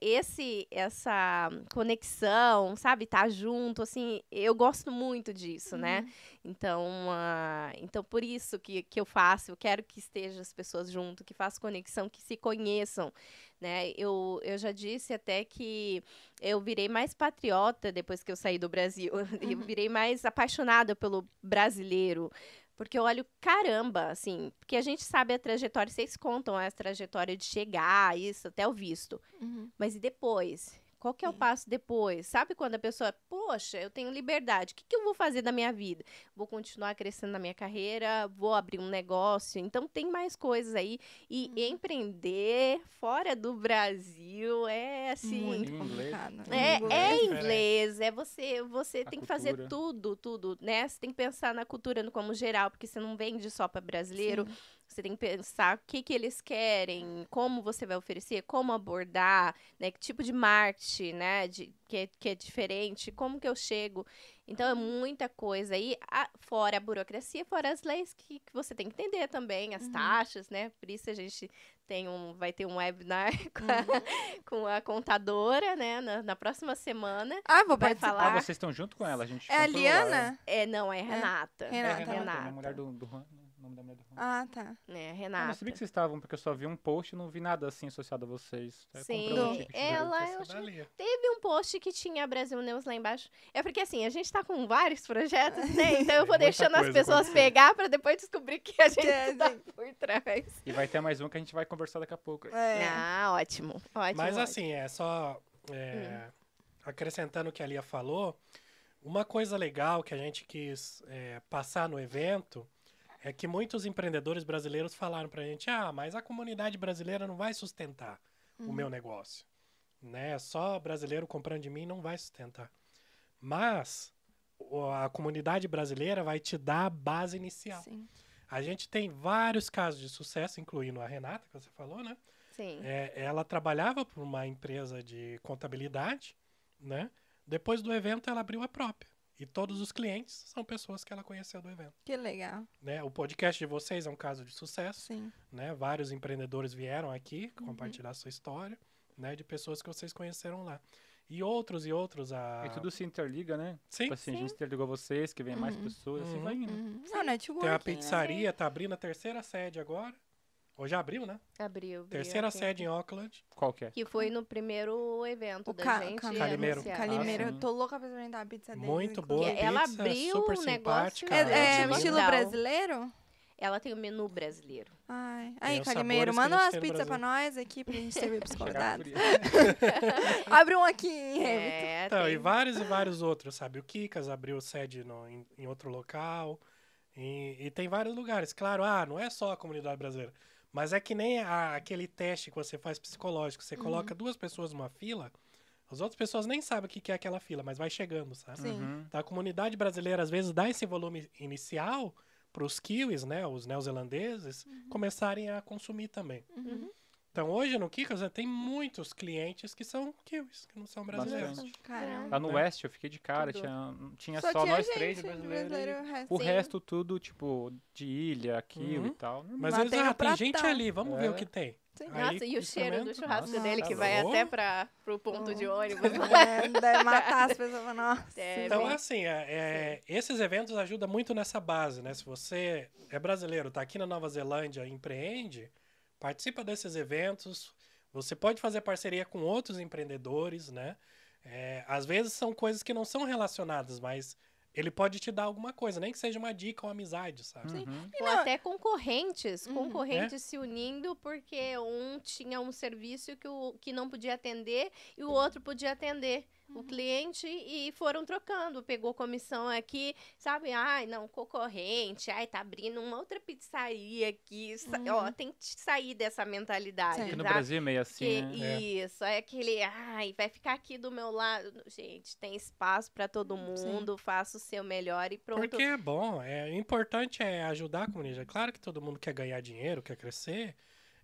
Esse, essa conexão, sabe, tá junto, assim, eu gosto muito disso, né? uhum. né? Então, uh, então por isso que, que eu faço, eu quero que estejam as pessoas junto, que façam conexão, que se conheçam né? Eu, eu já disse até que eu virei mais patriota depois que eu saí do Brasil. [laughs] Eu uhum. virei mais apaixonada pelo brasileiro. Porque eu olho, caramba, assim, porque a gente sabe a trajetória, vocês contam a trajetória de chegar, isso, até o visto. Uhum. Mas e depois? Qual que é o passo depois? Sabe quando a pessoa, poxa, eu tenho liberdade, o que, que eu vou fazer da minha vida? Vou continuar crescendo na minha carreira, vou abrir um negócio. Então tem mais coisas aí. E uhum. empreender fora do Brasil é assim. Muito complicado. Né? É, é, inglês, é inglês, é você, você a tem cultura. que fazer tudo, tudo, né? Você tem que pensar na cultura no como geral, porque você não vende só para brasileiro. Sim você tem que pensar o que, que eles querem, como você vai oferecer, como abordar, né? Que tipo de marketing, né? De, que, é, que é diferente, como que eu chego. Então, é muita coisa aí, a, fora a burocracia, fora as leis que, que você tem que entender também, as uhum. taxas, né? Por isso a gente tem um, vai ter um webinar [laughs] com, uhum. a, com a, contadora, né? Na, na, próxima semana. Ah, vou vai falar. Ah, vocês estão junto com ela, a gente. É a Liana? Né? É, não, é, é. Renata. É. Renata. É Renata, Renata. É mulher do, do nome da mulher do Juan. Ah, tá. É, Renata. Eu sabia que vocês estavam, porque eu só vi um post e não vi nada assim associado a vocês. É, Sim, um ela eu teve um post que tinha Brasil News lá embaixo. É porque assim, a gente tá com vários projetos, né? [laughs] Então eu vou deixando as pessoas pegar pra depois descobrir que a gente é, tá por trás. E vai ter mais um que a gente vai conversar daqui a pouco. É. Ah, ótimo. ótimo Mas ótimo. assim, é só é, hum. acrescentando o que a Lia falou. Uma coisa legal que a gente quis é, passar no evento é que muitos empreendedores brasileiros falaram para a gente: ah, mas a comunidade brasileira não vai sustentar uhum. o meu negócio. Né? Só brasileiro comprando de mim não vai sustentar. Mas a comunidade brasileira vai te dar a base inicial. Sim. A gente tem vários casos de sucesso, incluindo a Renata, que você falou, né? Sim. É, ela trabalhava para uma empresa de contabilidade, né? Depois do evento, ela abriu a própria. E todos os clientes são pessoas que ela conheceu do evento. Que legal. Né? O podcast de vocês é um caso de sucesso. Sim. Né? Vários empreendedores vieram aqui uhum. compartilhar sua história, né? De pessoas que vocês conheceram lá. E outros e outros. A... E tudo se interliga, né? Sim. Tipo assim, Sim. a gente interligou vocês, que vem uhum. mais pessoas, uhum. assim vai uhum. indo. Uhum. Não, networking. É Tem a né? pizzaria, né? tá abrindo a terceira sede agora. Hoje abriu, né? Abril. Terceira sede em Auckland. Qual que é? Que foi no primeiro evento o da ca gente. Calimero. Calimero. Ah, eu tô louca pra experimentar a pizza dele. Muito boa pizza, Ela abriu super um Negócio, é, é estilo brasileiro? Ela tem o um menu brasileiro. Ai. Aí, Calimero, manda umas pizzas pra nós aqui pra gente servir pros [laughs] convidados. [laughs] Abre um aqui em é, então, tem... e vários e vários outros, sabe? O Kikas abriu sede no, em, em outro local. E, e tem vários lugares. Claro, ah, não é só a comunidade brasileira. Mas é que nem a, aquele teste que você faz psicológico. Você uhum. coloca duas pessoas numa fila, as outras pessoas nem sabem o que é aquela fila, mas vai chegando, sabe? Sim. Uhum. Então, a comunidade brasileira, às vezes, dá esse volume inicial para os kiwis, né? Os neozelandeses, uhum. começarem a consumir também. Uhum. Então hoje no Kikas né, tem muitos clientes que são kiwis, que não são brasileiros. Bastante. Caramba. Lá no né? West eu fiquei de cara, tinha, hum, tinha só, só tinha nós três brasileiros. Brasileiro, o, resto, tudo, tipo, de ilha, kiwi uhum. e tal. Mas eles, ah, tem gente ali, vamos é. ver o é. que tem. Sim. Nossa, e o cheiro do churrasco nossa, dele, que tá vai bom. até para o ponto oh. de uhum. ônibus. [laughs] [laughs] É, deve matar as pessoas. Nossa. Então, é assim, é, é, esses eventos ajudam muito nessa base, né? Se você é brasileiro, está aqui na Nova Zelândia e empreende, participa desses eventos. Você pode fazer parceria com outros empreendedores, né? É, às vezes são coisas que não são relacionadas, mas ele pode te dar alguma coisa, nem que seja uma dica ou amizade, sabe? Sim. Uhum. Ou até concorrentes, uhum. concorrentes é. se unindo porque um tinha um serviço que, o, que não podia atender e o outro podia atender uhum. o cliente e foram trocando. Pegou comissão aqui, sabe? Ai, não, concorrente, ai, tá abrindo uma outra pizzaria aqui. Uhum. Ó, tem que sair dessa mentalidade. Aqui no tá? Brasil é meio assim. Que, né? É. Isso, é. aquele, ai, vai ficar aqui do meu lado. Gente, tem espaço para todo mundo, Sim. faça o seu melhor e pronto. Porque é bom, é importante é ajudar a comunidade. Claro que todo mundo quer ganhar dinheiro, quer crescer.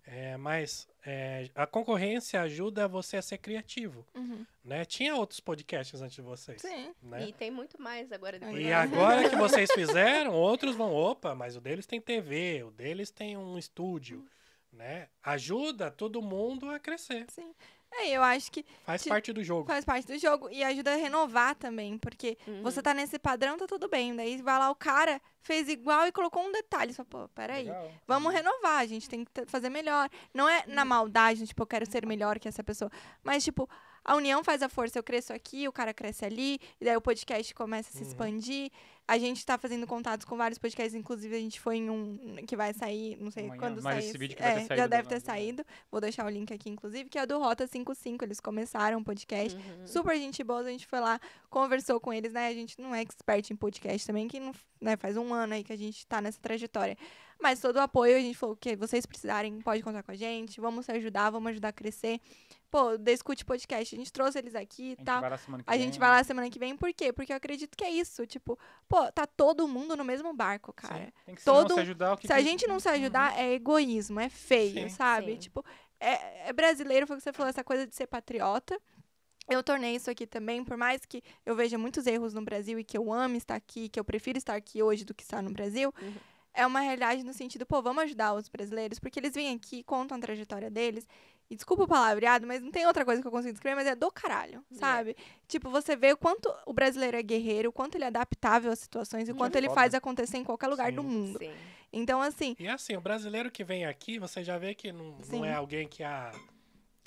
É, mas é, a concorrência ajuda você a ser criativo. Uhum. Né? Tinha outros podcasts antes de vocês. Sim. Né? E tem muito mais agora. Depois. E agora que vocês fizeram, outros vão, opa, mas o deles tem TV, o deles tem um estúdio. Uhum. Né? Ajuda todo mundo a crescer. Sim. É, eu acho que. Faz te, parte do jogo. Faz parte do jogo. E ajuda a renovar também, porque uhum. você tá nesse padrão, tá tudo bem. Daí vai lá o cara, fez igual e colocou um detalhe. Só, pô, peraí. Legal. Vamos renovar, a gente tem que fazer melhor. Não é na maldade, tipo, eu quero ser melhor que essa pessoa. Mas, tipo, a união faz a força. Eu cresço aqui, o cara cresce ali, e daí o podcast começa a se uhum. expandir. A gente está fazendo contatos com vários podcasts, inclusive a gente foi em um que vai sair, não sei Amanhã. quando sair. Esse vídeo que é, vai ter é, saído já deve ter saído. Vou deixar o link aqui, inclusive, que é do Rota 55. Eles começaram o podcast. Uhum. Super gente boa, a gente foi lá, conversou com eles, né? A gente não é expert em podcast também, que não, né, faz um ano aí que a gente está nessa trajetória. Mas todo o apoio, a gente falou que vocês precisarem, pode contar com a gente, vamos se ajudar, vamos ajudar a crescer pô, discute podcast, a gente trouxe eles aqui e tal. A gente vai lá semana que vem. Por quê? Porque eu acredito que é isso. Tipo, pô, tá todo mundo no mesmo barco, cara. Sim. Tem que todo... se, ajudar, se que... a gente não se uhum. ajudar, é egoísmo, é feio, Sim. sabe? Sim. Tipo, é, é brasileiro, foi o que você falou, essa coisa de ser patriota. Eu tornei isso aqui também, por mais que eu veja muitos erros no Brasil e que eu ame estar aqui, que eu prefiro estar aqui hoje do que estar no Brasil, uhum. é uma realidade no sentido, pô, vamos ajudar os brasileiros, porque eles vêm aqui, contam a trajetória deles, e desculpa o palavreado, mas não tem outra coisa que eu consigo descrever, mas é do caralho, é. sabe? É. Tipo, você vê o quanto o brasileiro é guerreiro, o quanto ele é adaptável às situações e o uhum. quanto ele foda. Uhum. faz acontecer em qualquer lugar Sim. do mundo. Sim. Então, assim. E assim, o brasileiro que vem aqui, você já vê que não, não é alguém que a. Ah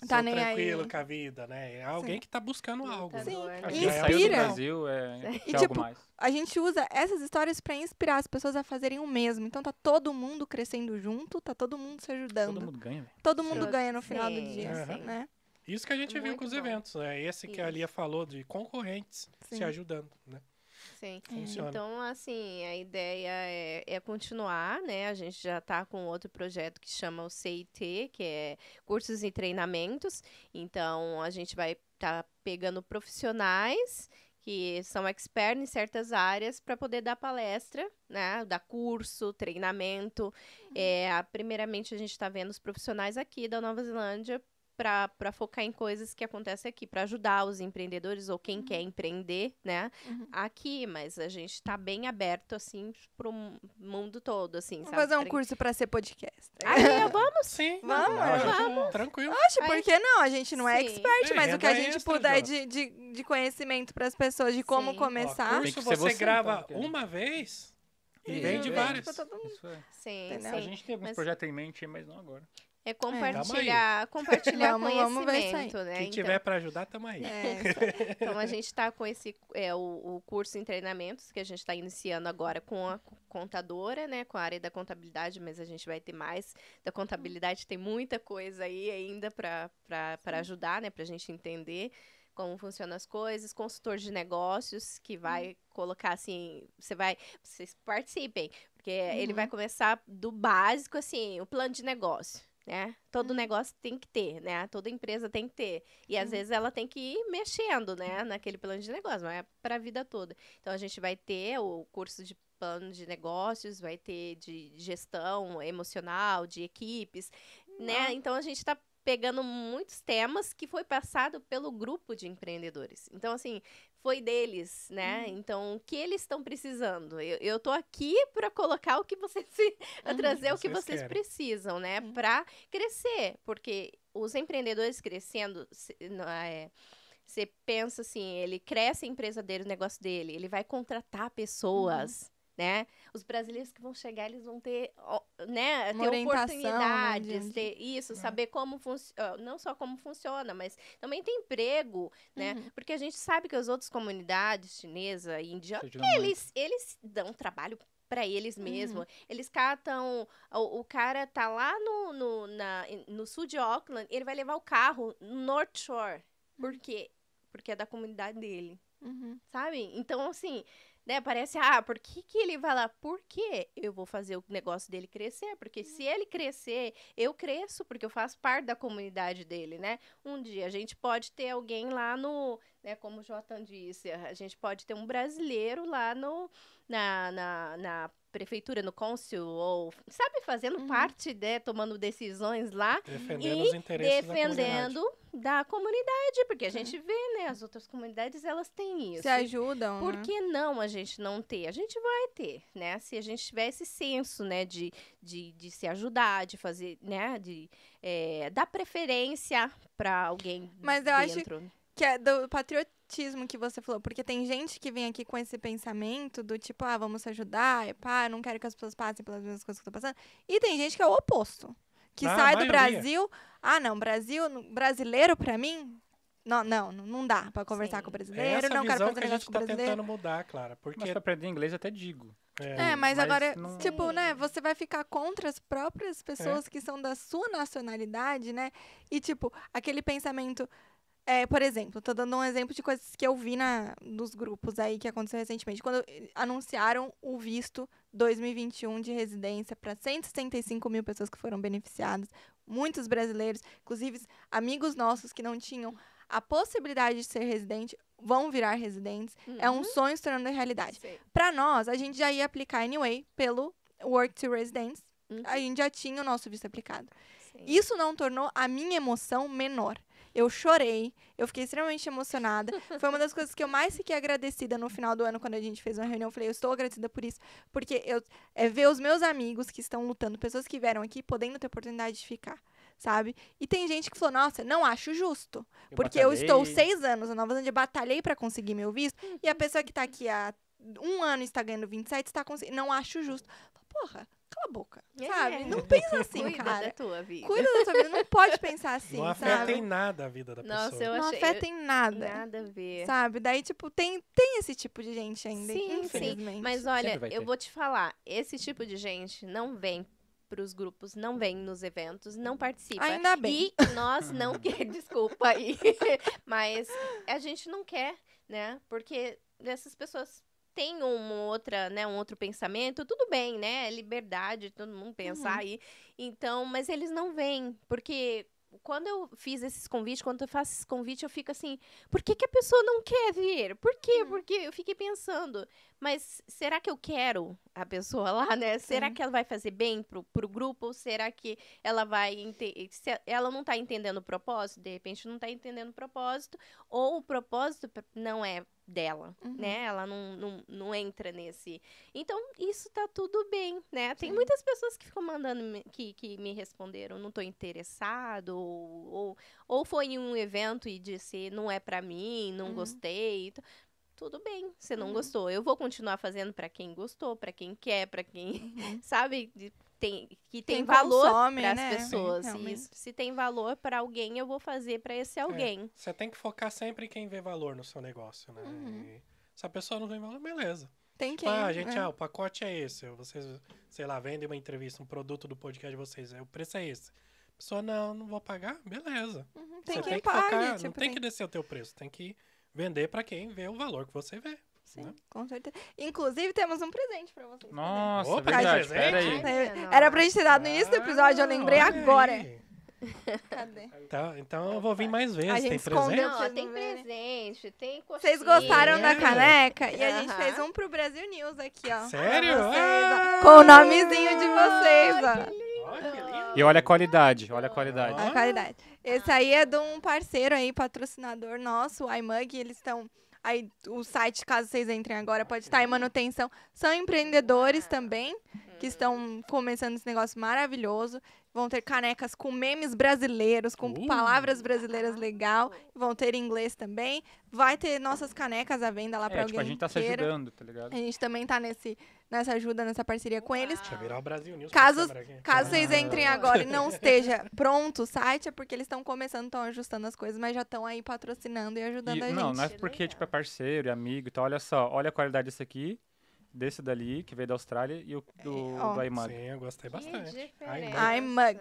tá nem tranquilo aí. com a vida, né? É alguém Sim. que tá buscando tá algo. Né? Sim, né? inspira. Brasil, é, [laughs] e, é tipo, a gente usa essas histórias para inspirar as pessoas a fazerem o mesmo. Então tá todo mundo crescendo junto, tá todo mundo se ajudando. Todo mundo ganha. Véio. Todo mundo ganha no final do dia, uhum. né? Isso que a gente Muito viu com os bom. eventos, né? Esse que a Lia falou de concorrentes se ajudando, né? sim. Funciona. Então, assim, a ideia é, é continuar, né? A gente já está com outro projeto que chama o CIT, que é Cursos e Treinamentos. Então, a gente vai estar tá pegando profissionais que são expertos em certas áreas para poder dar palestra, né? Dar curso, treinamento. Uhum. É, primeiramente, a gente está vendo os profissionais aqui da Nova Zelândia para focar em coisas que acontecem aqui, para ajudar os empreendedores ou quem uhum. quer empreender, né? Uhum. Aqui, mas a gente está bem aberto assim pro mundo todo, assim, Vamos fazer um pra... curso para ser podcast. Aí, vamos? Sim. Vamos, não, vamos. Tranquilo. Acho por que não? A gente não é Sim. é expert, mas é, o que a é gente puder de, de, de, conhecimento para as pessoas de como Sim. começar. Ó, curso você, você grava então, uma vez e vende várias. Sim, sim. A gente tem alguns mas... projetos em mente, mas não agora. É, é. compartilhar, é. compartilhar vamos, conhecimento, vamos né? Quem então, tiver para ajudar, tamo aí. É, então a gente está com esse é, o, o, curso em treinamentos que a gente está iniciando agora com a contadora, né? Com a área da contabilidade, mas a gente vai ter mais da contabilidade. Tem muita coisa aí ainda para ajudar, né? Para a gente entender como funcionam as coisas, consultor de negócios que vai hum. colocar assim, você vai, vocês participem, porque uhum. ele vai começar do básico assim, o plano de negócio né? Todo uhum. negócio tem que ter, né? Toda empresa tem que ter. E uhum. às vezes ela tem que ir mexendo, né, naquele plano de negócio, não é para a vida toda. Então a gente vai ter o curso de plano de negócios, vai ter de gestão emocional, de equipes, né? não. né? Então a gente está pegando muitos temas que foi passado pelo grupo de empreendedores. Então assim, foi deles, né? Uhum. Então, o que eles estão precisando? Eu, eu tô aqui para colocar o que vocês [laughs] a uhum. trazer o que vocês, vocês precisam, né, uhum. para crescer, porque os empreendedores crescendo se, não, é, você pensa assim, ele cresce a empresa dele, o negócio dele, ele vai contratar uhum. pessoas, né? Os brasileiros que vão chegar, eles vão ter, né, ter né, oportunidades, ter isso, é. saber como funciona, não só como funciona, mas também tem emprego, né? Uhum. Porque a gente sabe que as outras comunidades chinesa e indiana, eles, eles dão trabalho para eles mesmos. Uhum. Eles catam. O, o, cara tá lá no, no, na, no sul de Auckland, ele vai levar o carro no North Shore. Por quê? Porque é da comunidade dele. Uhum. Sabe? Então, assim, né? Parece, ah, por que, que ele vai lá? Porque eu vou fazer o negócio dele crescer, porque se uhum. ele crescer, eu cresço, porque eu faço parte da comunidade dele, né? Um dia a gente pode ter alguém lá no, né, como o Jotan disse, a gente pode ter um brasileiro lá no, na, na, na prefeitura, no cônsul, ou, sabe, fazendo uhum. parte, né, tomando decisões lá. Defendendo e os interesses defendendo da comunidade. da comunidade. porque a é. gente vê, né, as outras comunidades, elas têm isso. Se ajudam, né? Por né? que não a gente não ter? A gente vai ter, né, se a gente tiver esse senso, né, de, de, de se ajudar, de fazer, né, de é, dar preferência para alguém Mas eu dentro. acho que é do patriotismo elitismo que você falou, porque tem gente que vem aqui com esse pensamento do tipo, ah, vamos se ajudar, é pá, não quero que as pessoas passem pelas mesmas coisas que eu tô passando. E tem gente que é o oposto, que ah, sai do Brasil, ah, não, Brasil, brasileiro para mim, não, não, não dá pra conversar Sim. com o brasileiro, Essa não quero fazer que a gente tá com tá brasileiro. tentando mudar, Clara, porque mas pra aprender inglês até digo. É, é mas, mas, agora, não... tipo, né, é. você vai ficar contra as próprias é. pessoas é. que são da sua nacionalidade, né? E tipo, aquele pensamento é, por exemplo, tô dando um exemplo de coisas que eu vi na, nos grupos aí que aconteceu recentemente. Quando anunciaram o visto 2021 de residência para 175 mil pessoas que foram beneficiadas, muitos brasileiros, inclusive amigos nossos que não tinham a possibilidade de ser residente, vão virar residentes. Uhum. É um uhum. sonho se tornando realidade. Para nós, a gente já ia aplicar anyway pelo Work to Residence. Uhum. A gente já tinha o nosso visto aplicado. Sim. Isso não tornou a minha emoção menor. Eu chorei, eu fiquei extremamente emocionada. Foi uma das coisas que eu mais fiquei agradecida no final do ano, quando a gente fez uma reunião. Eu falei, eu estou agradecida por isso, porque eu é ver os meus amigos que estão lutando, pessoas que vieram aqui podendo ter oportunidade de ficar sabe? E tem gente que falou, nossa, não acho justo. Eu porque batalhei. eu estou seis anos na Nova Zelândia, batalhei para conseguir meu visto, e a pessoa que está aqui há um ano está ganhando 27, está conseguindo. Não acho justo. Porra, cala a boca, sabe? É. Não pensa [laughs] assim, Cuida cara. Cuida da tua vida. Cuida da tua vida, não pode pensar [laughs] assim, não sabe? Não afeta em nada a vida da Nossa, pessoa. Eu achei... Não afeta em nada. Nada a ver. Sabe? Daí, tipo, tem, tem esse tipo de gente ainda, sim, infelizmente. Sim. Mas olha, eu vou te falar, esse tipo de gente não vem para os grupos, não vem nos eventos, não participa. Ainda bem. E nós não [laughs] desculpa aí, mas a gente não quer, né? Porque essas pessoas tem um outra, né, um outro pensamento, tudo bem, né? É liberdade, todo mundo pensar uhum. aí. Então, mas eles não vêm, porque quando eu fiz esses convites, quando eu faço esses convites, eu fico assim, por que, que a pessoa não quer vir? Por quê? Hum. Porque eu fiquei pensando, mas será que eu quero a pessoa lá, né? Será Sim. que ela vai fazer bem pro, pro grupo? Ou será que ela vai. Se ela não tá entendendo o propósito, de repente não tá entendendo o propósito, ou o propósito não é dela, uhum. né? Ela não, não, não, entra nesse. Então, isso tá tudo bem, né? Tem Sim. muitas pessoas que ficam mandando, que, que me responderam, não tô interessado, ou, ou, ou foi em um evento e disse, não é para mim, não uhum. gostei tudo bem, você não uhum. gostou. Eu vou continuar fazendo para quem gostou, para quem quer, para quem, uhum. [laughs] sabe, tem, que tem, valor para as né? Uhum, pessoas. Então, mas... Se tem valor para alguém, eu vou fazer para esse é. alguém. Você tem que focar sempre em quem vê valor no seu negócio, né? Uhum. se a pessoa não vê valor, beleza. Tem tipo, Ah, gente, é. ah, o pacote é esse. Vocês, sei lá, vendem uma entrevista, um produto do podcast de vocês, o preço é esse. A pessoa, não, não vou pagar, beleza. Uhum. Tem, quem tem que pagar focar, tipo, não tem, tem que descer o teu preço, tem que vender para quem vê o valor que você vê. Sim, né? com certeza. Inclusive, temos um presente pra vocês. Nossa, Opa, verdade, presente. Era pra gente ter dado no início do episódio, eu lembrei agora. Aí. [laughs] Cadê? Então, então eu vou vir mais vezes. A gente tem presente? Não, tem né? presente, tem coxinha. Vocês gostaram da caneca? E a gente fez um pro Brasil News aqui, ó. Sério? Vocês, ó, ah! com o nomezinho de vocês, ó. Olha, que lindo. E olha a qualidade, olha a qualidade. Olha a qualidade. Esse aí é de um parceiro aí, patrocinador nosso, o iMug, eles estão... Aí o site, caso vocês entrem agora, pode estar em manutenção. São empreendedores também que estão começando esse negócio maravilhoso. Vão ter canecas com memes brasileiros, com uh. palavras brasileiras legal. Vão ter inglês também. Vai ter nossas canecas à venda lá é, para tipo, alguém. A gente tá se ajudando, tá ligado? A gente também tá nesse, nessa ajuda, nessa parceria Uau. com eles. Deixa virar o Brasil News. Caso, caso ah. vocês entrem agora e não esteja pronto o site, é porque eles estão começando, estão ajustando as coisas, mas já estão aí patrocinando e ajudando e, a gente. Não, não é porque tipo, é parceiro, é amigo e então, tal. Olha só, olha a qualidade disso aqui desse dali, que veio da Austrália, e o é, do, oh. do iMug. Sim, eu gostei bastante. iMug.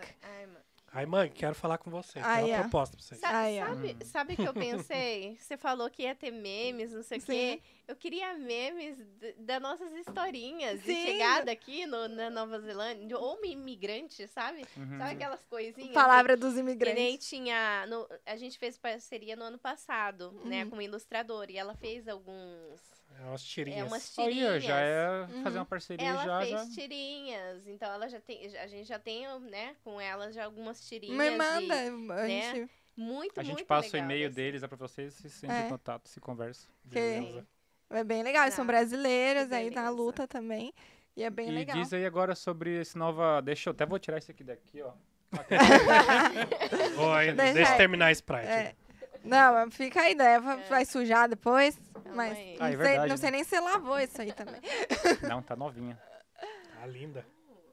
Ai, mãe, quero falar com você. É ah, tem uma é. proposta pra você. Sa ah, yeah. sabe, hum. sabe o que eu [laughs] pensei? Você falou que ia ter memes, não sei o quê. Eu queria memes das nossas historinhas Sim. de chegada aqui no, na Nova Zelândia. Ou imigrante, sabe? Uhum. Sabe aquelas coisinhas? Palavra dos imigrantes. Que nem tinha... No, a gente fez parceria no ano passado, né, uhum. né? Com uma ilustradora. E ela fez alguns é umas tirinhas. É umas tirinhas. Olha, já é uhum. fazer uma parceria ela já. Ela fez já... tirinhas, então ela já tem, a gente já tem, né, com ela já algumas tirinhas. Me manda, e, né, gente... Muito, a gente muito passa o e-mail assim. deles, é pra vocês, se entre é. em contato, se conversa. Que É bem legal, eles tá. são brasileiros, aí na luta também. E é bem e legal. E diz aí agora sobre esse nova. Deixa eu até vou tirar esse aqui daqui, ó. [laughs] Oi, deixa, deixa eu terminar a Sprite. É. Não, fica a ideia. Né? Vai, é. vai sujar depois. Mas ah, é não, sei, sei nem se lavou isso aí também. [laughs] Não, tá novinha. Tá linda.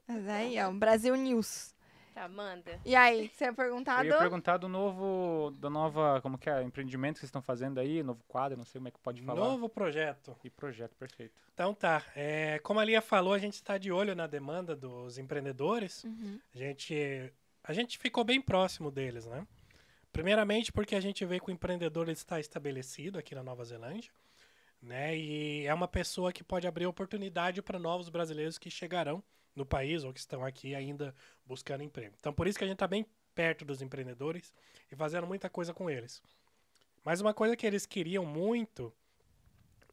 Mas aí, ó, Brasil News. Tá, manda. E aí, você ia perguntar Eu ia perguntar do novo, da nova, como que é, empreendimento que vocês estão fazendo aí, novo quadro, não sei como é que pode falar. Novo projeto. E projeto, perfeito. Então tá. É, como a Lia falou, a gente está de olho na demanda dos empreendedores. Uhum. A gente, a gente ficou bem próximo deles, né? Primeiramente, porque a gente vê que o empreendedor está estabelecido aqui na Nova Zelândia, né? E é uma pessoa que pode abrir oportunidade para novos brasileiros que chegarão no país ou que estão aqui ainda buscando emprego. Então, por isso que a gente está bem perto dos empreendedores e fazendo muita coisa com eles. Mas uma coisa que eles queriam muito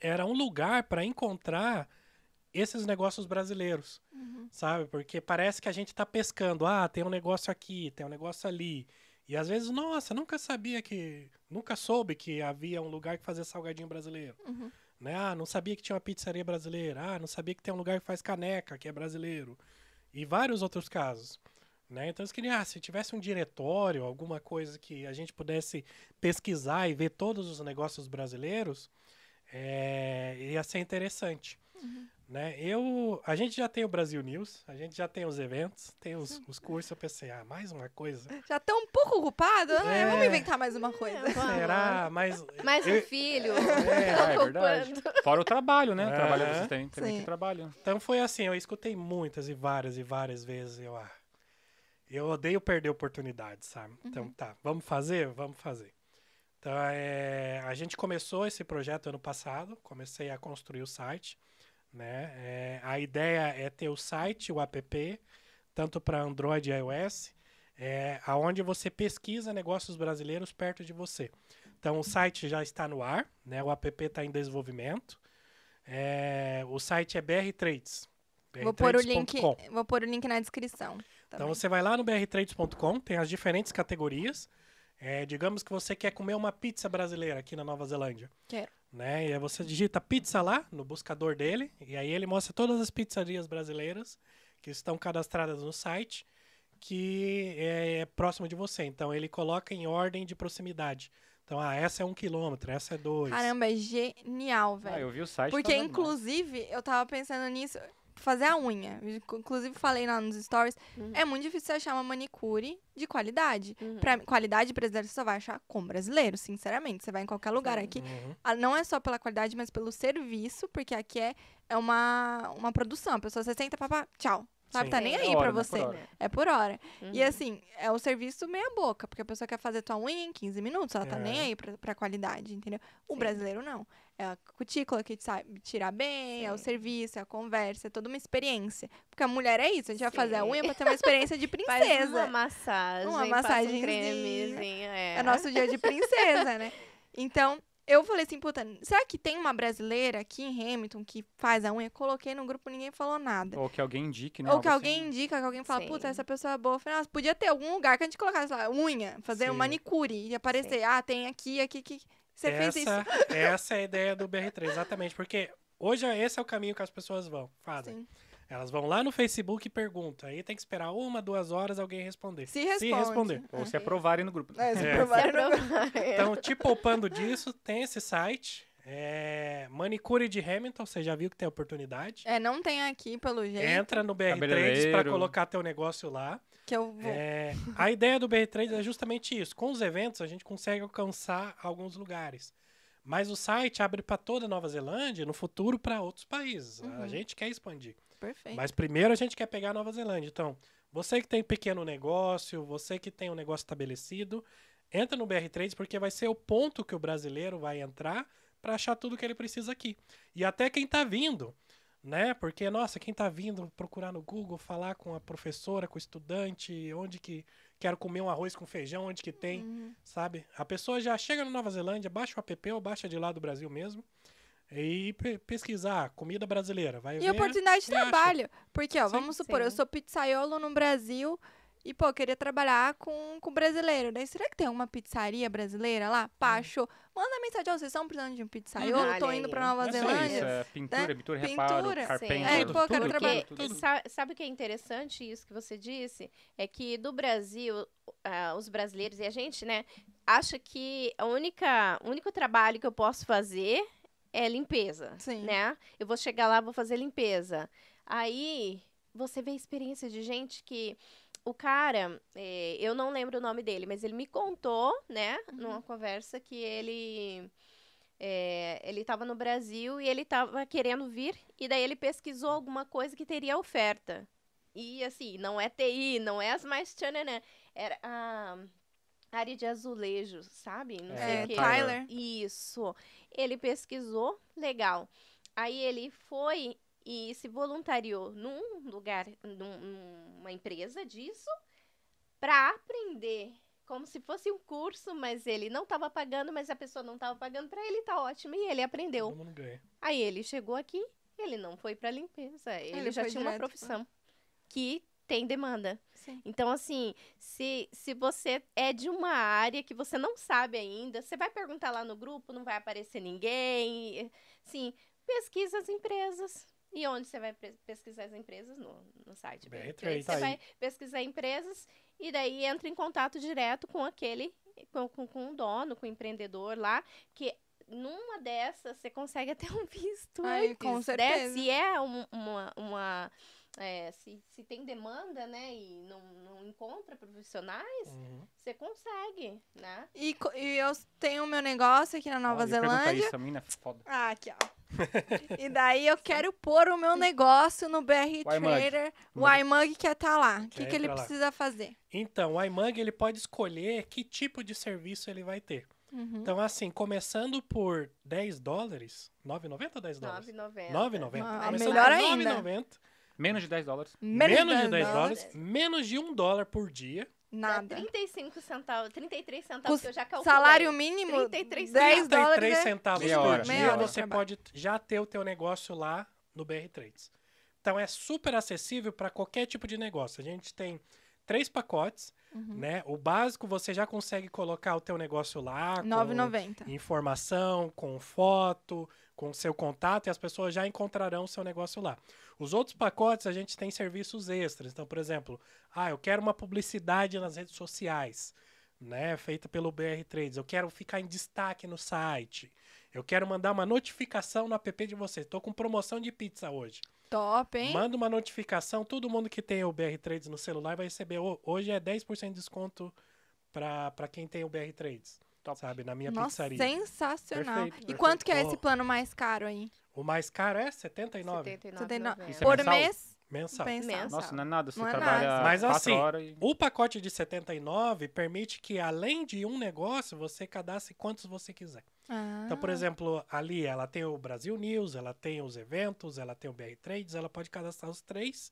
era um lugar para encontrar esses negócios brasileiros, uhum. sabe? Porque parece que a gente está pescando. Ah, tem um negócio aqui, tem um negócio ali. E às vezes, nossa, nunca sabia que. Nunca soube que havia um lugar que fazia salgadinho brasileiro. Uhum. Né? Ah, não sabia que tinha uma pizzaria brasileira. Ah, não sabia que tem um lugar que faz caneca, que é brasileiro. E vários outros casos. Né? Então, eu queria, ah, se tivesse um diretório, alguma coisa que a gente pudesse pesquisar e ver todos os negócios brasileiros, é, ia ser interessante. Uhum. Né? Eu, a gente já tem o Brasil News, a gente já tem os eventos, tem os, os cursos. Eu pensei, ah, mais uma coisa. Já estão tá um pouco ocupado, né? É, Vamos inventar mais uma coisa. É, Será? Mas. Mais um eu, filho. É, [laughs] é tá verdade. Fora o trabalho, né? O é. trabalho que você tem, que Então foi assim, eu escutei muitas e várias e várias vezes. Eu, ah, eu odeio perder oportunidades, sabe? Uhum. Então tá, vamos fazer? Vamos fazer. Então, é, a gente começou esse projeto ano passado, comecei a construir o site. Né? É, a ideia é ter o site, o app, tanto para Android e iOS, é, aonde você pesquisa negócios brasileiros perto de você. Então o site já está no ar, né? o app está em desenvolvimento. É, o site é BR Trades. vou pôr, o link, vou pôr o link na descrição. Então, também. Então você vai lá no brtrades.com, tem as diferentes categorias. É, digamos que você quer comer uma pizza brasileira aqui na Nova Zelândia. Quero. Né? E aí você digita pizza lá no buscador dele, e aí ele mostra todas as pizzarias brasileiras que estão cadastradas no site que é, é próximo de você. Então ele coloca em ordem de proximidade. Então, ah, essa é um quilômetro, essa é dois. Caramba, é genial, ah, velho. Ah, eu vi o site. Porque, inclusive, eu tava pensando nisso fazer a unha. Inclusive, falei lá nos stories. Uhum. É muito difícil achar uma manicure de qualidade. Uhum. Pra, qualidade brasileira você só vai achar com brasileiro, sinceramente. Você vai em qualquer lugar Sim. aqui. Uhum. Ah, não é só pela qualidade, mas pelo serviço, porque aqui é, é uma, uma produção. A pessoa, você senta, papá, tchau. Sabe, Sim. tá nem é aí né? é hora, pra você. Por é por hora. Uhum. E assim, é o serviço meia boca, porque a pessoa quer fazer tua unha em 15 minutos, ela tá nem é. aí pra, pra qualidade, entendeu? O Sim. brasileiro não. É a cutícula que sabe tirar bem, Sim. é o serviço, é a conversa, é toda uma experiência. Porque a mulher é isso, a gente Sim. vai fazer a unha pra ter uma [laughs] experiência de princesa. Faz uma massagem. Uma massagem. Um cremezinho, é. é nosso dia de princesa, né? [laughs] Então, eu falei assim, puta, será que tem uma brasileira aqui em Hamilton que faz a unha? Coloquei no grupo, ninguém falou nada. Ou que alguém indique, né? Ou que assim. alguém indica, que alguém fala, Sim. puta, essa pessoa é boa. Eu falei, nossa, podia ter algum lugar que a gente colocasse lá, unha, fazer Sim. um manicure e aparecer. Sim. Ah, tem aqui, aqui, aqui. Você essa, fez isso. É essa é a ideia do BR3, exatamente. Porque hoje é, esse é o caminho que as pessoas vão, fazem. Sim. Elas vão lá no Facebook e perguntam. Aí tem que esperar uma, duas horas alguém responder. Se, responde. se responder. Ou se aprovarem no grupo. É, se é. aprovarem. grupo. É. Então, te poupando disso, tem esse site. É... Manicure de Hamilton, você já viu que tem oportunidade. É, não tem aqui, pelo jeito. Entra no BR3 para colocar teu negócio lá que eu vou. É, a ideia do BR3 é justamente isso. Com os eventos, a gente consegue alcançar alguns lugares. Mas o site abre para toda a Nova Zelândia, no futuro para outros países. Uhum. A gente quer expandir. Perfeito. Mas primeiro a gente quer pegar a Nova Zelândia. Então, você que tem pequeno negócio, você que tem um negócio estabelecido, entra no BR3 porque vai ser o ponto que o brasileiro vai entrar para achar tudo que ele precisa aqui. E até quem está vindo, né? Porque, nossa, quem tá vindo procurar no Google, falar com a professora, com o estudante, onde que quero comer um arroz com feijão, onde que tem, uhum. sabe? A pessoa já chega na Nova Zelândia, baixa o app ou baixa de lá do Brasil mesmo e pesquisar ah, comida brasileira. Vai e ver, oportunidade de trabalho. Acha. Porque, ó, Sim. vamos supor, Sim. eu sou pizzaiolo no Brasil e, pô, queria trabalhar com, com brasileiro. Daí, né? será que tem uma pizzaria brasileira lá? Hum. Pacho, manda mensagem, ó, vocês estão precisando de um pizzaiolo? Uhum. Olha Tô indo para pra Nova Zelândia. isso, é pintura, né? pintura, reparo, Pintura. carpente, É, pô, eu quero trabalhar- Sabe o que é interessante isso que você disse? É que do Brasil, ah, os brasileiros e a gente, né, acha que a única, o único trabalho que eu posso fazer é limpeza, Sim. né? Eu vou chegar lá, vou fazer limpeza. Aí você vê a experiência de gente que o cara, é, eu não lembro o nome dele, mas ele me contou, né, uhum. numa conversa que ele. É, ele estava no Brasil e ele estava querendo vir, e daí ele pesquisou alguma coisa que teria oferta. E assim, não é TI, não é as mais tchananã. Era a área de azulejo, sabe? Não é, sei é, o que. Tyler. Isso. Ele pesquisou, legal. Aí ele foi e se voluntariou num lugar, num, numa empresa disso, para aprender como se fosse um curso, mas ele não estava pagando, mas a pessoa não estava pagando para ele, tá ótimo e ele aprendeu. Aí ele chegou aqui, ele não foi para limpeza, ele, ele já tinha direto, uma profissão que tem demanda. Sim. Então assim, se se você é de uma área que você não sabe ainda, você vai perguntar lá no grupo, não vai aparecer ninguém. Sim, pesquisa as empresas e onde você vai pesquisar as empresas? No, no site. BR Trade. Tá você vai pesquisar empresas e daí entra em contato direto com aquele, com, com, com o dono, com o empreendedor lá, que numa dessas você consegue até um visto Ai, antes, com né? certeza. Né? Se é um, uma... uma é, se, se tem demanda, né, e não, não encontra profissionais, uhum. você consegue, né? E, e eu tenho meu negócio aqui na Nova Olha, Zelândia. Isso, a mina é foda. Ah, aqui, ó e daí eu quero pôr o meu negócio no BR o Trader. O iMug quer estar tá lá. O que, que ele lá. precisa fazer? Então, o iMug ele pode escolher que tipo de serviço ele vai ter. Uhum. Então, assim, começando por 10 dólares, 9,90 ou 10 dólares? 9,90. 9,90. Ah, melhor ainda. 9,90. Menos de 10 dólares. Menos, menos de 10, 10 dólares. dólares. Menos de 1 dólar por dia. Nada. É 35 centavos, 33 centavos, Os que eu já calculei. Salário mínimo, 33 10 33 dólares né? centavos Meia por dia, Meia você hora. pode já ter o teu negócio lá no BR Trades. Então é super acessível para qualquer tipo de negócio. A gente tem três pacotes, uhum. né? O básico você já consegue colocar o teu negócio lá, 9,90. Informação, com foto, com seu contato e as pessoas já encontrarão o seu negócio lá. Os outros pacotes a gente tem serviços extras. Então, por exemplo, ah, eu quero uma publicidade nas redes sociais, né, feita pelo BR Trades. Eu quero ficar em destaque no site. Eu quero mandar uma notificação no app de vocês. Estou com promoção de pizza hoje. Top, hein? Manda uma notificação. Todo mundo que tem o BR Trades no celular vai receber. Hoje é 10% de desconto para quem tem o BR Trades. Top. Sabe, na minha Nossa, pizzaria. Sensacional. Perfeito, e perfeito. quanto que é esse plano mais caro aí? O mais caro é R$ 79. 79. Isso é Por mês? Mensal. mensal. Nossa, não é nada, você não é trabalha nada. Mas assim, e... o pacote de 79 permite que além de um negócio, você cadastre quantos você quiser. Ah. Então, por exemplo, ali ela tem o Brasil News, ela tem os eventos, ela tem o BR Trades, ela pode cadastrar os três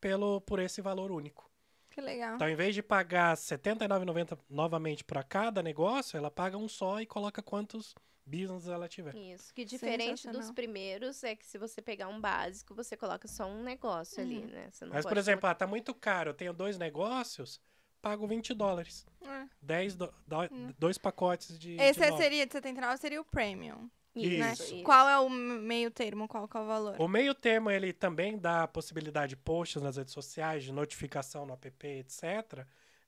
pelo por esse valor único. Que legal. Então, em vez de pagar R$ 79,90 novamente para cada negócio, ela paga um só e coloca quantos business ela tiver. Isso, que diferente dos primeiros é que se você pegar um básico, você coloca só um negócio uhum. ali, né? Mas, por exemplo, colocar... ah, tá muito caro, eu tenho dois negócios, pago 20 dólares. É. 10 do... hum. dois pacotes de. Esse de é seria de 79 seria o premium. Né? Isso. Isso. Qual é o meio termo? Qual, é o valor? O meio termo, ele também dá a possibilidade de posts nas redes sociais, de notificação no app, etc.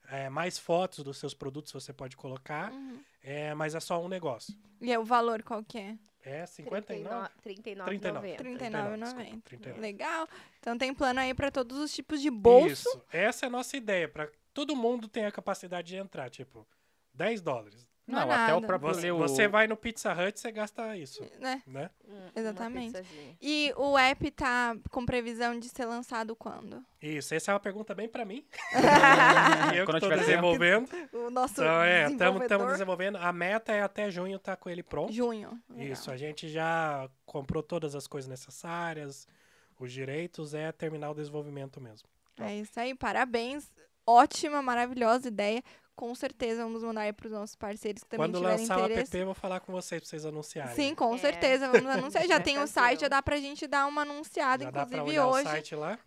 É, mais fotos dos seus produtos você pode colocar, uhum. é, mas é só um negócio. E é o valor qual que é? É 59? 39,90. 39,90. Legal. Então tem plano aí para todos os tipos de bolso. Isso. Essa é a nossa ideia, para todo mundo tem a capacidade de entrar, tipo, 10 dólares, não, é não até nada. o próprio você, o... você vai no Pizza Hut, você gasta isso, hum, né? né? Hum, hum Exatamente. E o app tá com previsão de ser lançado quando? Isso, essa é uma pergunta bem para mim. [laughs] eu quando que tô desenvolvendo. O nosso Então, é, estamos desenvolvendo. A meta é até junho tá com ele pronto. Junho. Legal. Isso, a gente já comprou todas as coisas necessárias, os direitos, é terminar o desenvolvimento mesmo. é isso aí, parabéns. Ótima, maravilhosa ideia com certeza vamos mandar aí para os nossos parceiros que também Quando tiverem lançar o app, eu vou falar com vocês para vocês anunciarem. Sim, com é. certeza, vamos anunciar. Já [laughs] tem o um site, já dá para a gente dar uma anunciada. Já Inclusive, hoje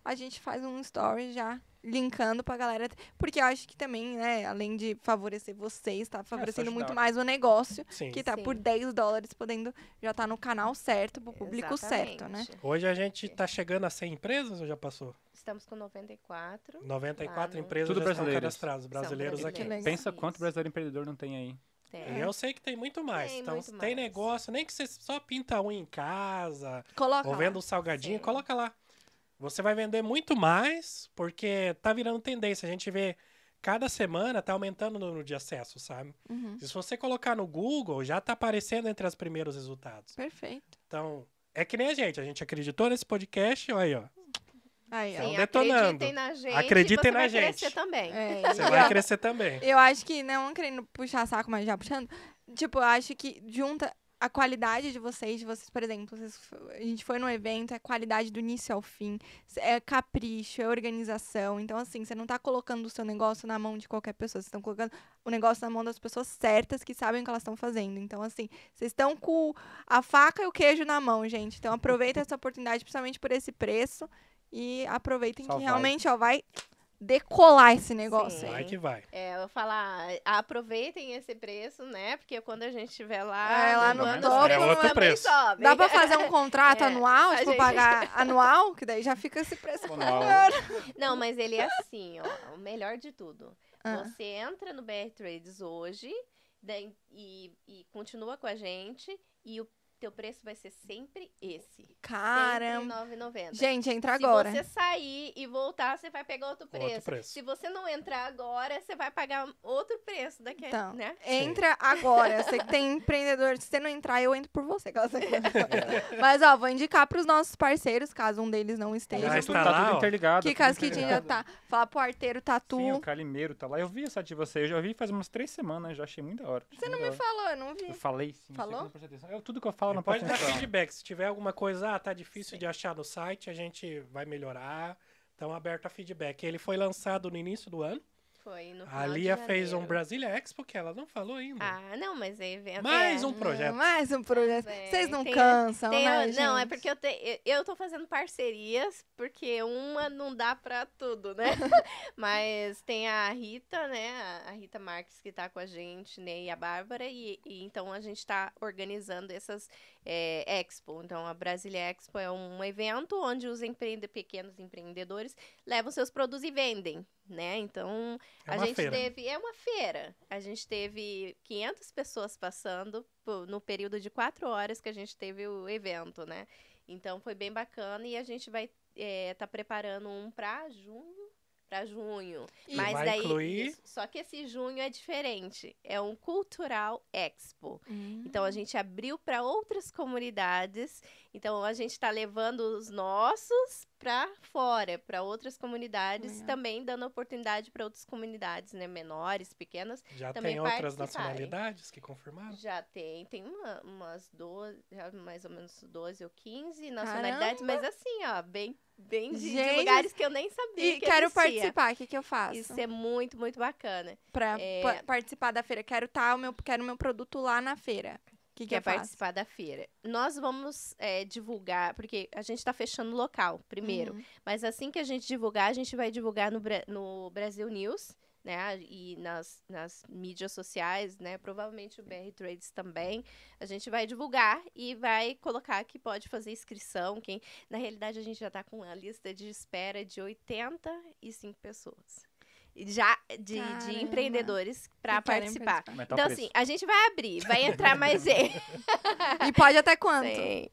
a gente faz um story já linkando pra galera. Porque eu acho que também, né, além de favorecer vocês, tá é, favorecendo muito mais o negócio, Sim. que tá Sim. por 10 dólares, podendo já tá no canal certo, pro público Exatamente. certo, né? Hoje a gente tá chegando a 100 empresas ou já passou? Estamos com 94. 94 no... empresas Tudo já brasileiros. cadastradas, brasileiros, brasileiros aqui. Pensa Isso. quanto brasileiro empreendedor não tem aí. Tem. Eu sei que tem muito mais. Tem então, muito tem mais. negócio, nem que você só pinta um em casa, coloca ou vendo um salgadinho, Sim. coloca lá. Você vai vender muito mais, porque tá virando tendência. A gente vê cada semana tá aumentando o número de acesso, sabe? Uhum. Se você colocar no Google, já tá aparecendo entre os primeiros resultados. Perfeito. Então, é que nem a gente. A gente acreditou nesse podcast, olha aí, ó. Aí, Sim, detonando. Acreditem na gente. Acreditem na gente. Crescer também. É, [laughs] você vai crescer também. Eu acho que, não querendo puxar saco, mas já puxando, tipo, eu acho que junta a qualidade de vocês, de vocês, por exemplo, vocês, a gente foi num evento, é qualidade do início ao fim, é capricho, é organização. Então, assim, você não está colocando o seu negócio na mão de qualquer pessoa, vocês estão colocando o negócio na mão das pessoas certas que sabem o que elas estão fazendo. Então, assim, vocês estão com a faca e o queijo na mão, gente. Então, aproveita [laughs] essa oportunidade, principalmente por esse preço, e aproveitem só que vai. realmente, ó, vai decolar esse negócio. Sim. Aí. Vai que vai. É, eu vou falar, aproveitem esse preço, né? Porque quando a gente estiver lá, é, lá no, no topo, é outro preço. Sobe. Dá pra fazer um contrato [laughs] é, anual, tipo, gente... pagar [laughs] anual, que daí já fica esse preço anual. Né? Não, mas ele é assim, ó, o melhor de tudo. Ah. Você entra no BR Trades hoje, e, e, continua com a gente. E o teu preço vai ser sempre esse. Cara. R$9,90. Gente, entra agora. Se você sair e voltar, você vai pegar outro preço. outro preço. Se você não entrar agora, você vai pagar outro preço daqui, então, né? Entra Sim. agora. Você tem [laughs] empreendedor. Se você não entrar, eu entro por você. [laughs] É. Mas, ó, vou indicar pros nossos parceiros, caso um deles não esteja. Ah, está tá lá, tudo interligado. Que casquitinho já tá. Fala pro arteiro, tatu. Sim, o Calimeiro tá lá. Eu vi essa de você. Eu já vi faz umas três semanas. Já achei muito da hora. Você não me hora. falou, eu não vi. Eu falei, sim. Falou? Eu tudo que eu falo na Pode dar feedback. Se tiver alguma coisa, ah, tá difícil Sim. de achar no site, a gente vai melhorar. Então, aberto a feedback. Ele foi lançado no início do ano. Foi no A Lia fez um Brasília Expo que ela não falou ainda. Ah, não, mas é evento. Mais é, um projeto. Mais um projeto. É, Vocês não tem, cansam, tem, né, Não, é porque eu, te, eu, eu tô fazendo parcerias, porque uma não dá pra tudo, né? [laughs] mas tem a Rita, né? A, a Rita Marques que tá com a gente, né? E a Bárbara. E, e então a gente tá organizando essas é, Expo. Então, a Brasília Expo é um evento onde os empreende pequenos empreendedores levam seus produtos e vendem, né? Então, é a gente feira. teve... É uma feira. A gente teve 500 pessoas passando no período de quatro horas que a gente teve o evento, né? Então, foi bem bacana e a gente vai estar é, tá preparando um para junho para junho. E Mas vai daí incluir... só que esse junho é diferente, é um cultural expo. Hum. Então a gente abriu para outras comunidades então a gente está levando os nossos para fora, para outras comunidades, Legal. também dando oportunidade para outras comunidades, né, menores, pequenas. Já tem outras nacionalidades que confirmaram? Já tem, tem uma, umas 12, mais ou menos 12 ou 15 nacionalidades, Caramba. mas assim, ó, bem bem de, de, lugares que eu nem sabia. E que quero existia. participar, o que, que eu faço? Isso é muito, muito bacana. Para é... participar da feira, quero tá, o meu, quero meu produto lá na feira que, que quer é participar da feira. Nós vamos é, divulgar, porque a gente está fechando o local primeiro. Uhum. Mas assim que a gente divulgar, a gente vai divulgar no, no Brasil News, né? E nas, nas mídias sociais, né? Provavelmente o BR Trades também. A gente vai divulgar e vai colocar que pode fazer inscrição. Quem... Na realidade, a gente já está com a lista de espera de 85 pessoas já de, de empreendedores para participar. participar. Tá então, sim assim, a gente vai abrir, vai entrar mais. [laughs] e pode até quanto? Sim.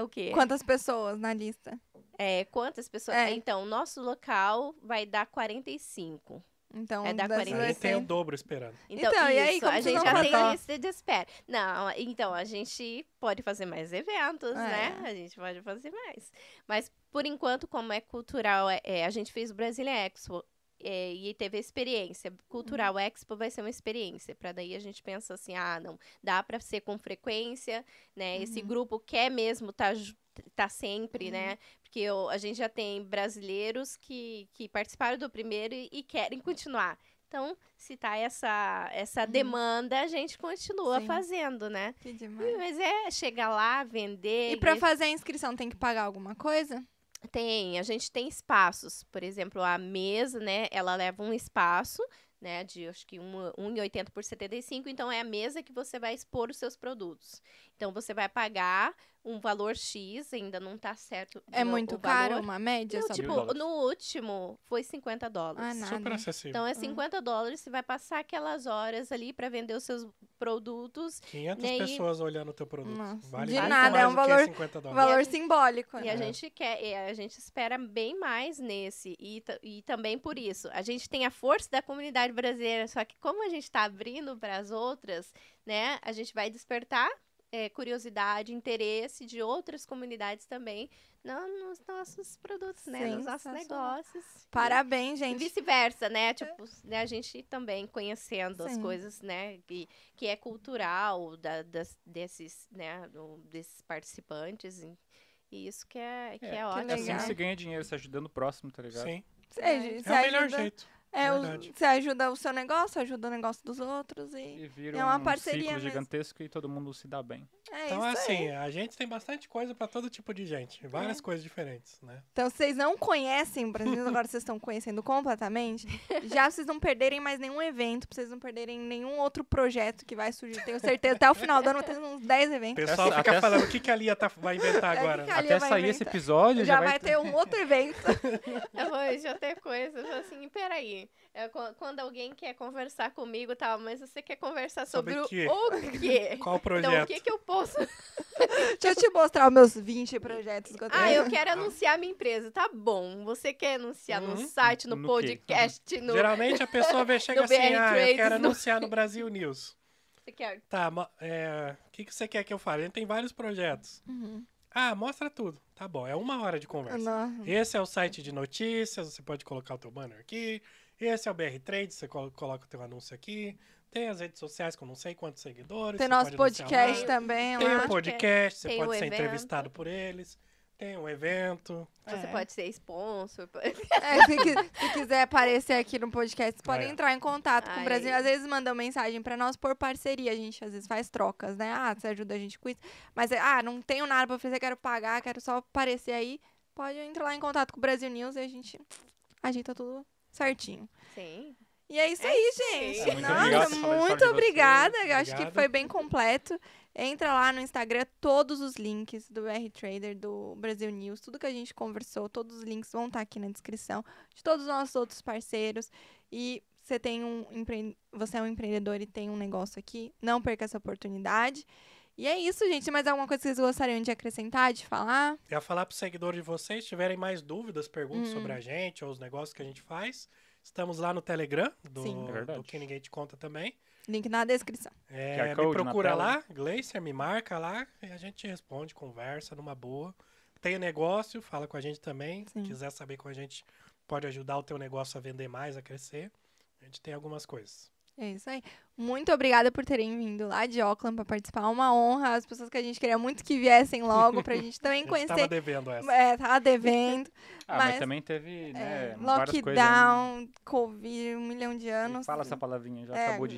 O quê? Quantas pessoas na lista? É, quantas pessoas? É. Então, nosso local vai dar 45. Então, é da 45. tem o dobro esperando. Então, então isso, e aí, como a gente já tem a lista de espera. Não, então a gente pode fazer mais eventos, é. né? A gente pode fazer mais. Mas por enquanto, como é cultural, é, é, a gente fez o Brasília Expo é, e teve experiência. Cultural uhum. Expo vai ser uma experiência, para daí a gente pensa assim, ah, não, dá para ser com frequência, né? Uhum. Esse grupo quer mesmo estar tá, tá sempre, né? uhum. né? Porque eu, a gente já tem brasileiros que, que participaram do primeiro e, e querem continuar. Então, se tá essa, essa uhum. demanda, a gente continua Sim. fazendo, né? Que demais. Mas é chegar lá, vender. E para fazer a inscrição tem que pagar alguma coisa? Tem, a gente tem espaços, por exemplo, a mesa, né, ela leva um espaço, né, de acho que 1,80 por 75, então é a mesa que você vai expor os seus produtos. Então você vai pagar um valor X, ainda não tá certo. É muito caro uma média? Não, tipo, no último foi 50 dólares. Ah, Super acessível. Então é 50 ah. hum. dólares, você vai passar aquelas horas ali para vender os seus produtos. 500 né, pessoas olhando o teu produto. Nossa, vale de nada, é um valor, valor simbólico. Né? E a é. gente quer, e a gente espera bem mais nesse e, e também por isso. A gente tem a força da comunidade brasileira, só que como a gente está abrindo para as outras, né, a gente vai despertar é, curiosidade, interesse de outras comunidades também não, nos nossos produtos, né? Nos nossos negócios. Parabéns, gente. Vice-versa, né? É. Tipo, né, a gente também conhecendo Sim. as coisas, né? Que, que é cultural da, das, desses, né? Do, desses participantes. E isso que é, que é, é ótimo. Que legal. Assim né. você ganha dinheiro, se ajudando o próximo, tá ligado? Sim. Seja, é, é o melhor ajuda... jeito. É, o, você ajuda o seu negócio, ajuda o negócio dos outros e, e vira é uma um parceria ciclo gigantesco e todo mundo se dá bem. É então, isso assim, aí. a gente tem bastante coisa para todo tipo de gente, várias é. coisas diferentes, né? Então, vocês não conhecem o Brasil, [laughs] agora vocês estão conhecendo completamente, já vocês não perderem mais nenhum evento, pra vocês não perderem nenhum outro projeto que vai surgir. Tenho certeza, até o final do ano tem uns 10 eventos. O pessoal fica até falando o que, que a Lia tá, vai inventar [laughs] é, agora. até sair inventar. esse episódio já, já vai ter... um outro evento. [laughs] eu vou já ter coisas assim, peraí eu, é, quando alguém quer conversar comigo tal, mas você quer conversar sobre, sobre que? o quê? [laughs] Qual projeto? Então, o que, que eu posso. [laughs] Deixa eu te [laughs] mostrar os meus 20 projetos que eu ah, tenho. Ah, eu quero anunciar minha empresa. Tá bom. Você quer anunciar uhum. no hum? site, no, no podcast, no... Geralmente a pessoa vê, chega assim, BR ah, Trades, eu quero no... anunciar no Brasil News. Você quer? Tá, é, o é, que, que você quer que eu fale? A gente tem vários projetos. Uhum. Ah, mostra tudo. Tá bom, é uma hora de conversa. Não. Esse é o site de notícias, você pode colocar o teu banner aqui, esse é o BR Trade, você coloca o teu anúncio aqui. Tem as redes sociais com não sei quantos seguidores. Tem nosso podcast também Tem lá. o podcast, você tem pode ser evento. entrevistado por eles. Tem um evento. Você é. pode ser sponsor. [laughs] É, se, se, quiser aparecer aqui no podcast, você pode é. entrar em contato com o Brasil. Às vezes mandam mensagem para nós por parceria. A gente às vezes faz trocas, né? Ah, você ajuda a gente com isso. Mas, ah, não tenho nada para oferecer, quero pagar, quero só aparecer aí. Pode entrar lá em contato com o Brasil News e a gente ajeita tudo certinho. Sim. E é isso é, aí, gente. É, muito Nossa, obrigado muito obrigada. acho que foi bem completo. Entra lá no Instagram, todos os links do R Trader, do Brasil News, tudo que a gente conversou, todos os links vão estar tá aqui na descrição, de todos os nossos outros parceiros. E você tem um empre... você é um empreendedor e tem um negócio aqui, não perca essa oportunidade. E é isso, gente. Mais alguma coisa que vocês gostariam de acrescentar, de falar? Eu é ia falar para os seguidores de vocês, se tiverem mais dúvidas, perguntas hum. sobre a gente ou os negócios que a gente faz, estamos lá no Telegram, do, do Que Ninguém Te Conta também. Link na descrição. É, me procura lá, Glacier, me marca lá e a gente responde, conversa numa boa. Tem negócio, fala com a gente também. Sim. Se quiser saber como a gente pode ajudar o teu negócio a vender mais, a crescer, a gente tem algumas coisas. É isso aí. Muito obrigada por terem vindo lá de Auckland para participar. Uma honra. As pessoas que a gente queria muito que viessem logo para [laughs] a gente também conhecer. Estava devendo essa. É, estava devendo. [laughs] ah, mas, mas, também teve, é, né, né, Lockdown, coisas... Covid, um milhão de anos. Fala essa palavrinha, já é, acabou de.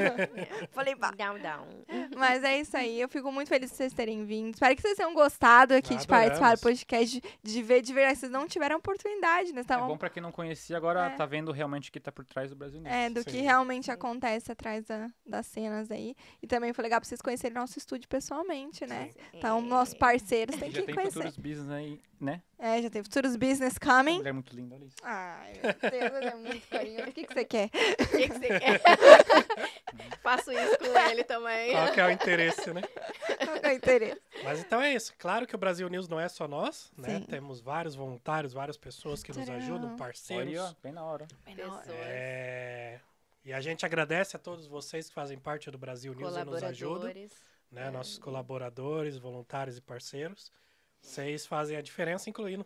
[laughs] Falei, pá. Down, down. Mas é isso aí. Eu fico muito feliz de vocês terem vindo. Espero que vocês tenham gostado aqui Adoramos. de participar do podcast, de, de ver de verdade. Vocês não tiveram oportunidade, né? Tavam... É bom para quem não conhecia, agora é. tá vendo realmente o que está por trás do Brasil É, do que realmente acontece atrás da, das cenas aí. E também foi legal pra vocês conhecerem nosso estúdio pessoalmente, né? Então, nossos parceiros têm já que tem conhecer. futuros business aí, né? É, já tem futuros business coming. é muito linda, olha isso. Ai, meu Deus, é muito carinho. O que, que você quer? O que, que você quer? [laughs] Faço isso com ele também. Qual que é o interesse, né? Qual que é o interesse? Mas então é isso. Claro que o Brasil News não é só nós, né? Sim. Temos vários voluntários, várias pessoas que Tcharam. nos ajudam, parceiros. Olha, bem na hora. Bem na hora. É... E a gente agradece a todos vocês que fazem parte do Brasil News e nos ajudam. Né? É. Nossos colaboradores, voluntários e parceiros. Vocês fazem a diferença, incluindo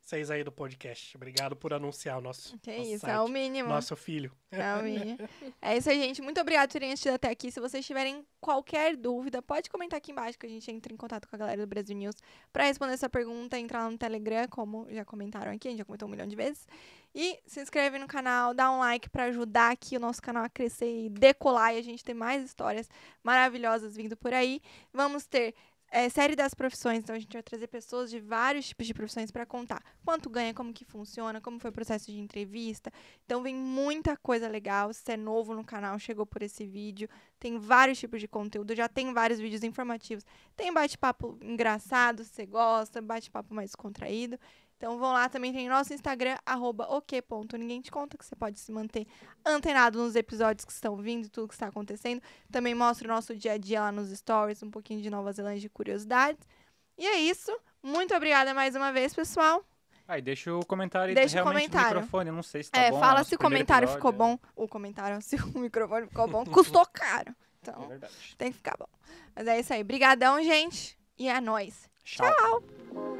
vocês aí do podcast. Obrigado por anunciar o nosso. Que nosso isso, é site, é o mínimo. Nosso filho. É o mínimo. é isso aí, gente. Muito obrigado por terem assistido até aqui. Se vocês tiverem qualquer dúvida, pode comentar aqui embaixo que a gente entra em contato com a galera do Brasil News para responder essa pergunta, entrar lá no Telegram, como já comentaram aqui, a gente já comentou um milhão de vezes. E se inscreve no canal, dá um like para ajudar aqui o nosso canal a crescer e decolar. E a gente tem mais histórias maravilhosas vindo por aí. Vamos ter é, série das profissões, então a gente vai trazer pessoas de vários tipos de profissões para contar quanto ganha, como que funciona, como foi o processo de entrevista. Então vem muita coisa legal. Se é novo no canal, chegou por esse vídeo, tem vários tipos de conteúdo, já tem vários vídeos informativos. Tem bate-papo engraçado, se você gosta, bate-papo mais contraído. Então vão lá, também tem nosso Instagram, arroba Ninguém te conta, que você pode se manter antenado nos episódios que estão vindo e tudo que está acontecendo. Também mostra o nosso dia a dia lá nos stories, um pouquinho de Nova Zelândia e curiosidades. E é isso. Muito obrigada mais uma vez, pessoal. Aí ah, deixa o comentário deixa realmente o comentário. microfone, eu não sei se tá é, bom. fala se o comentário episódio, ficou é. bom. O comentário, [laughs] se o microfone ficou bom, custou caro. Então, é tem que ficar bom. Mas é isso aí. Obrigadão, gente. E é nóis. Tchau. Tchau.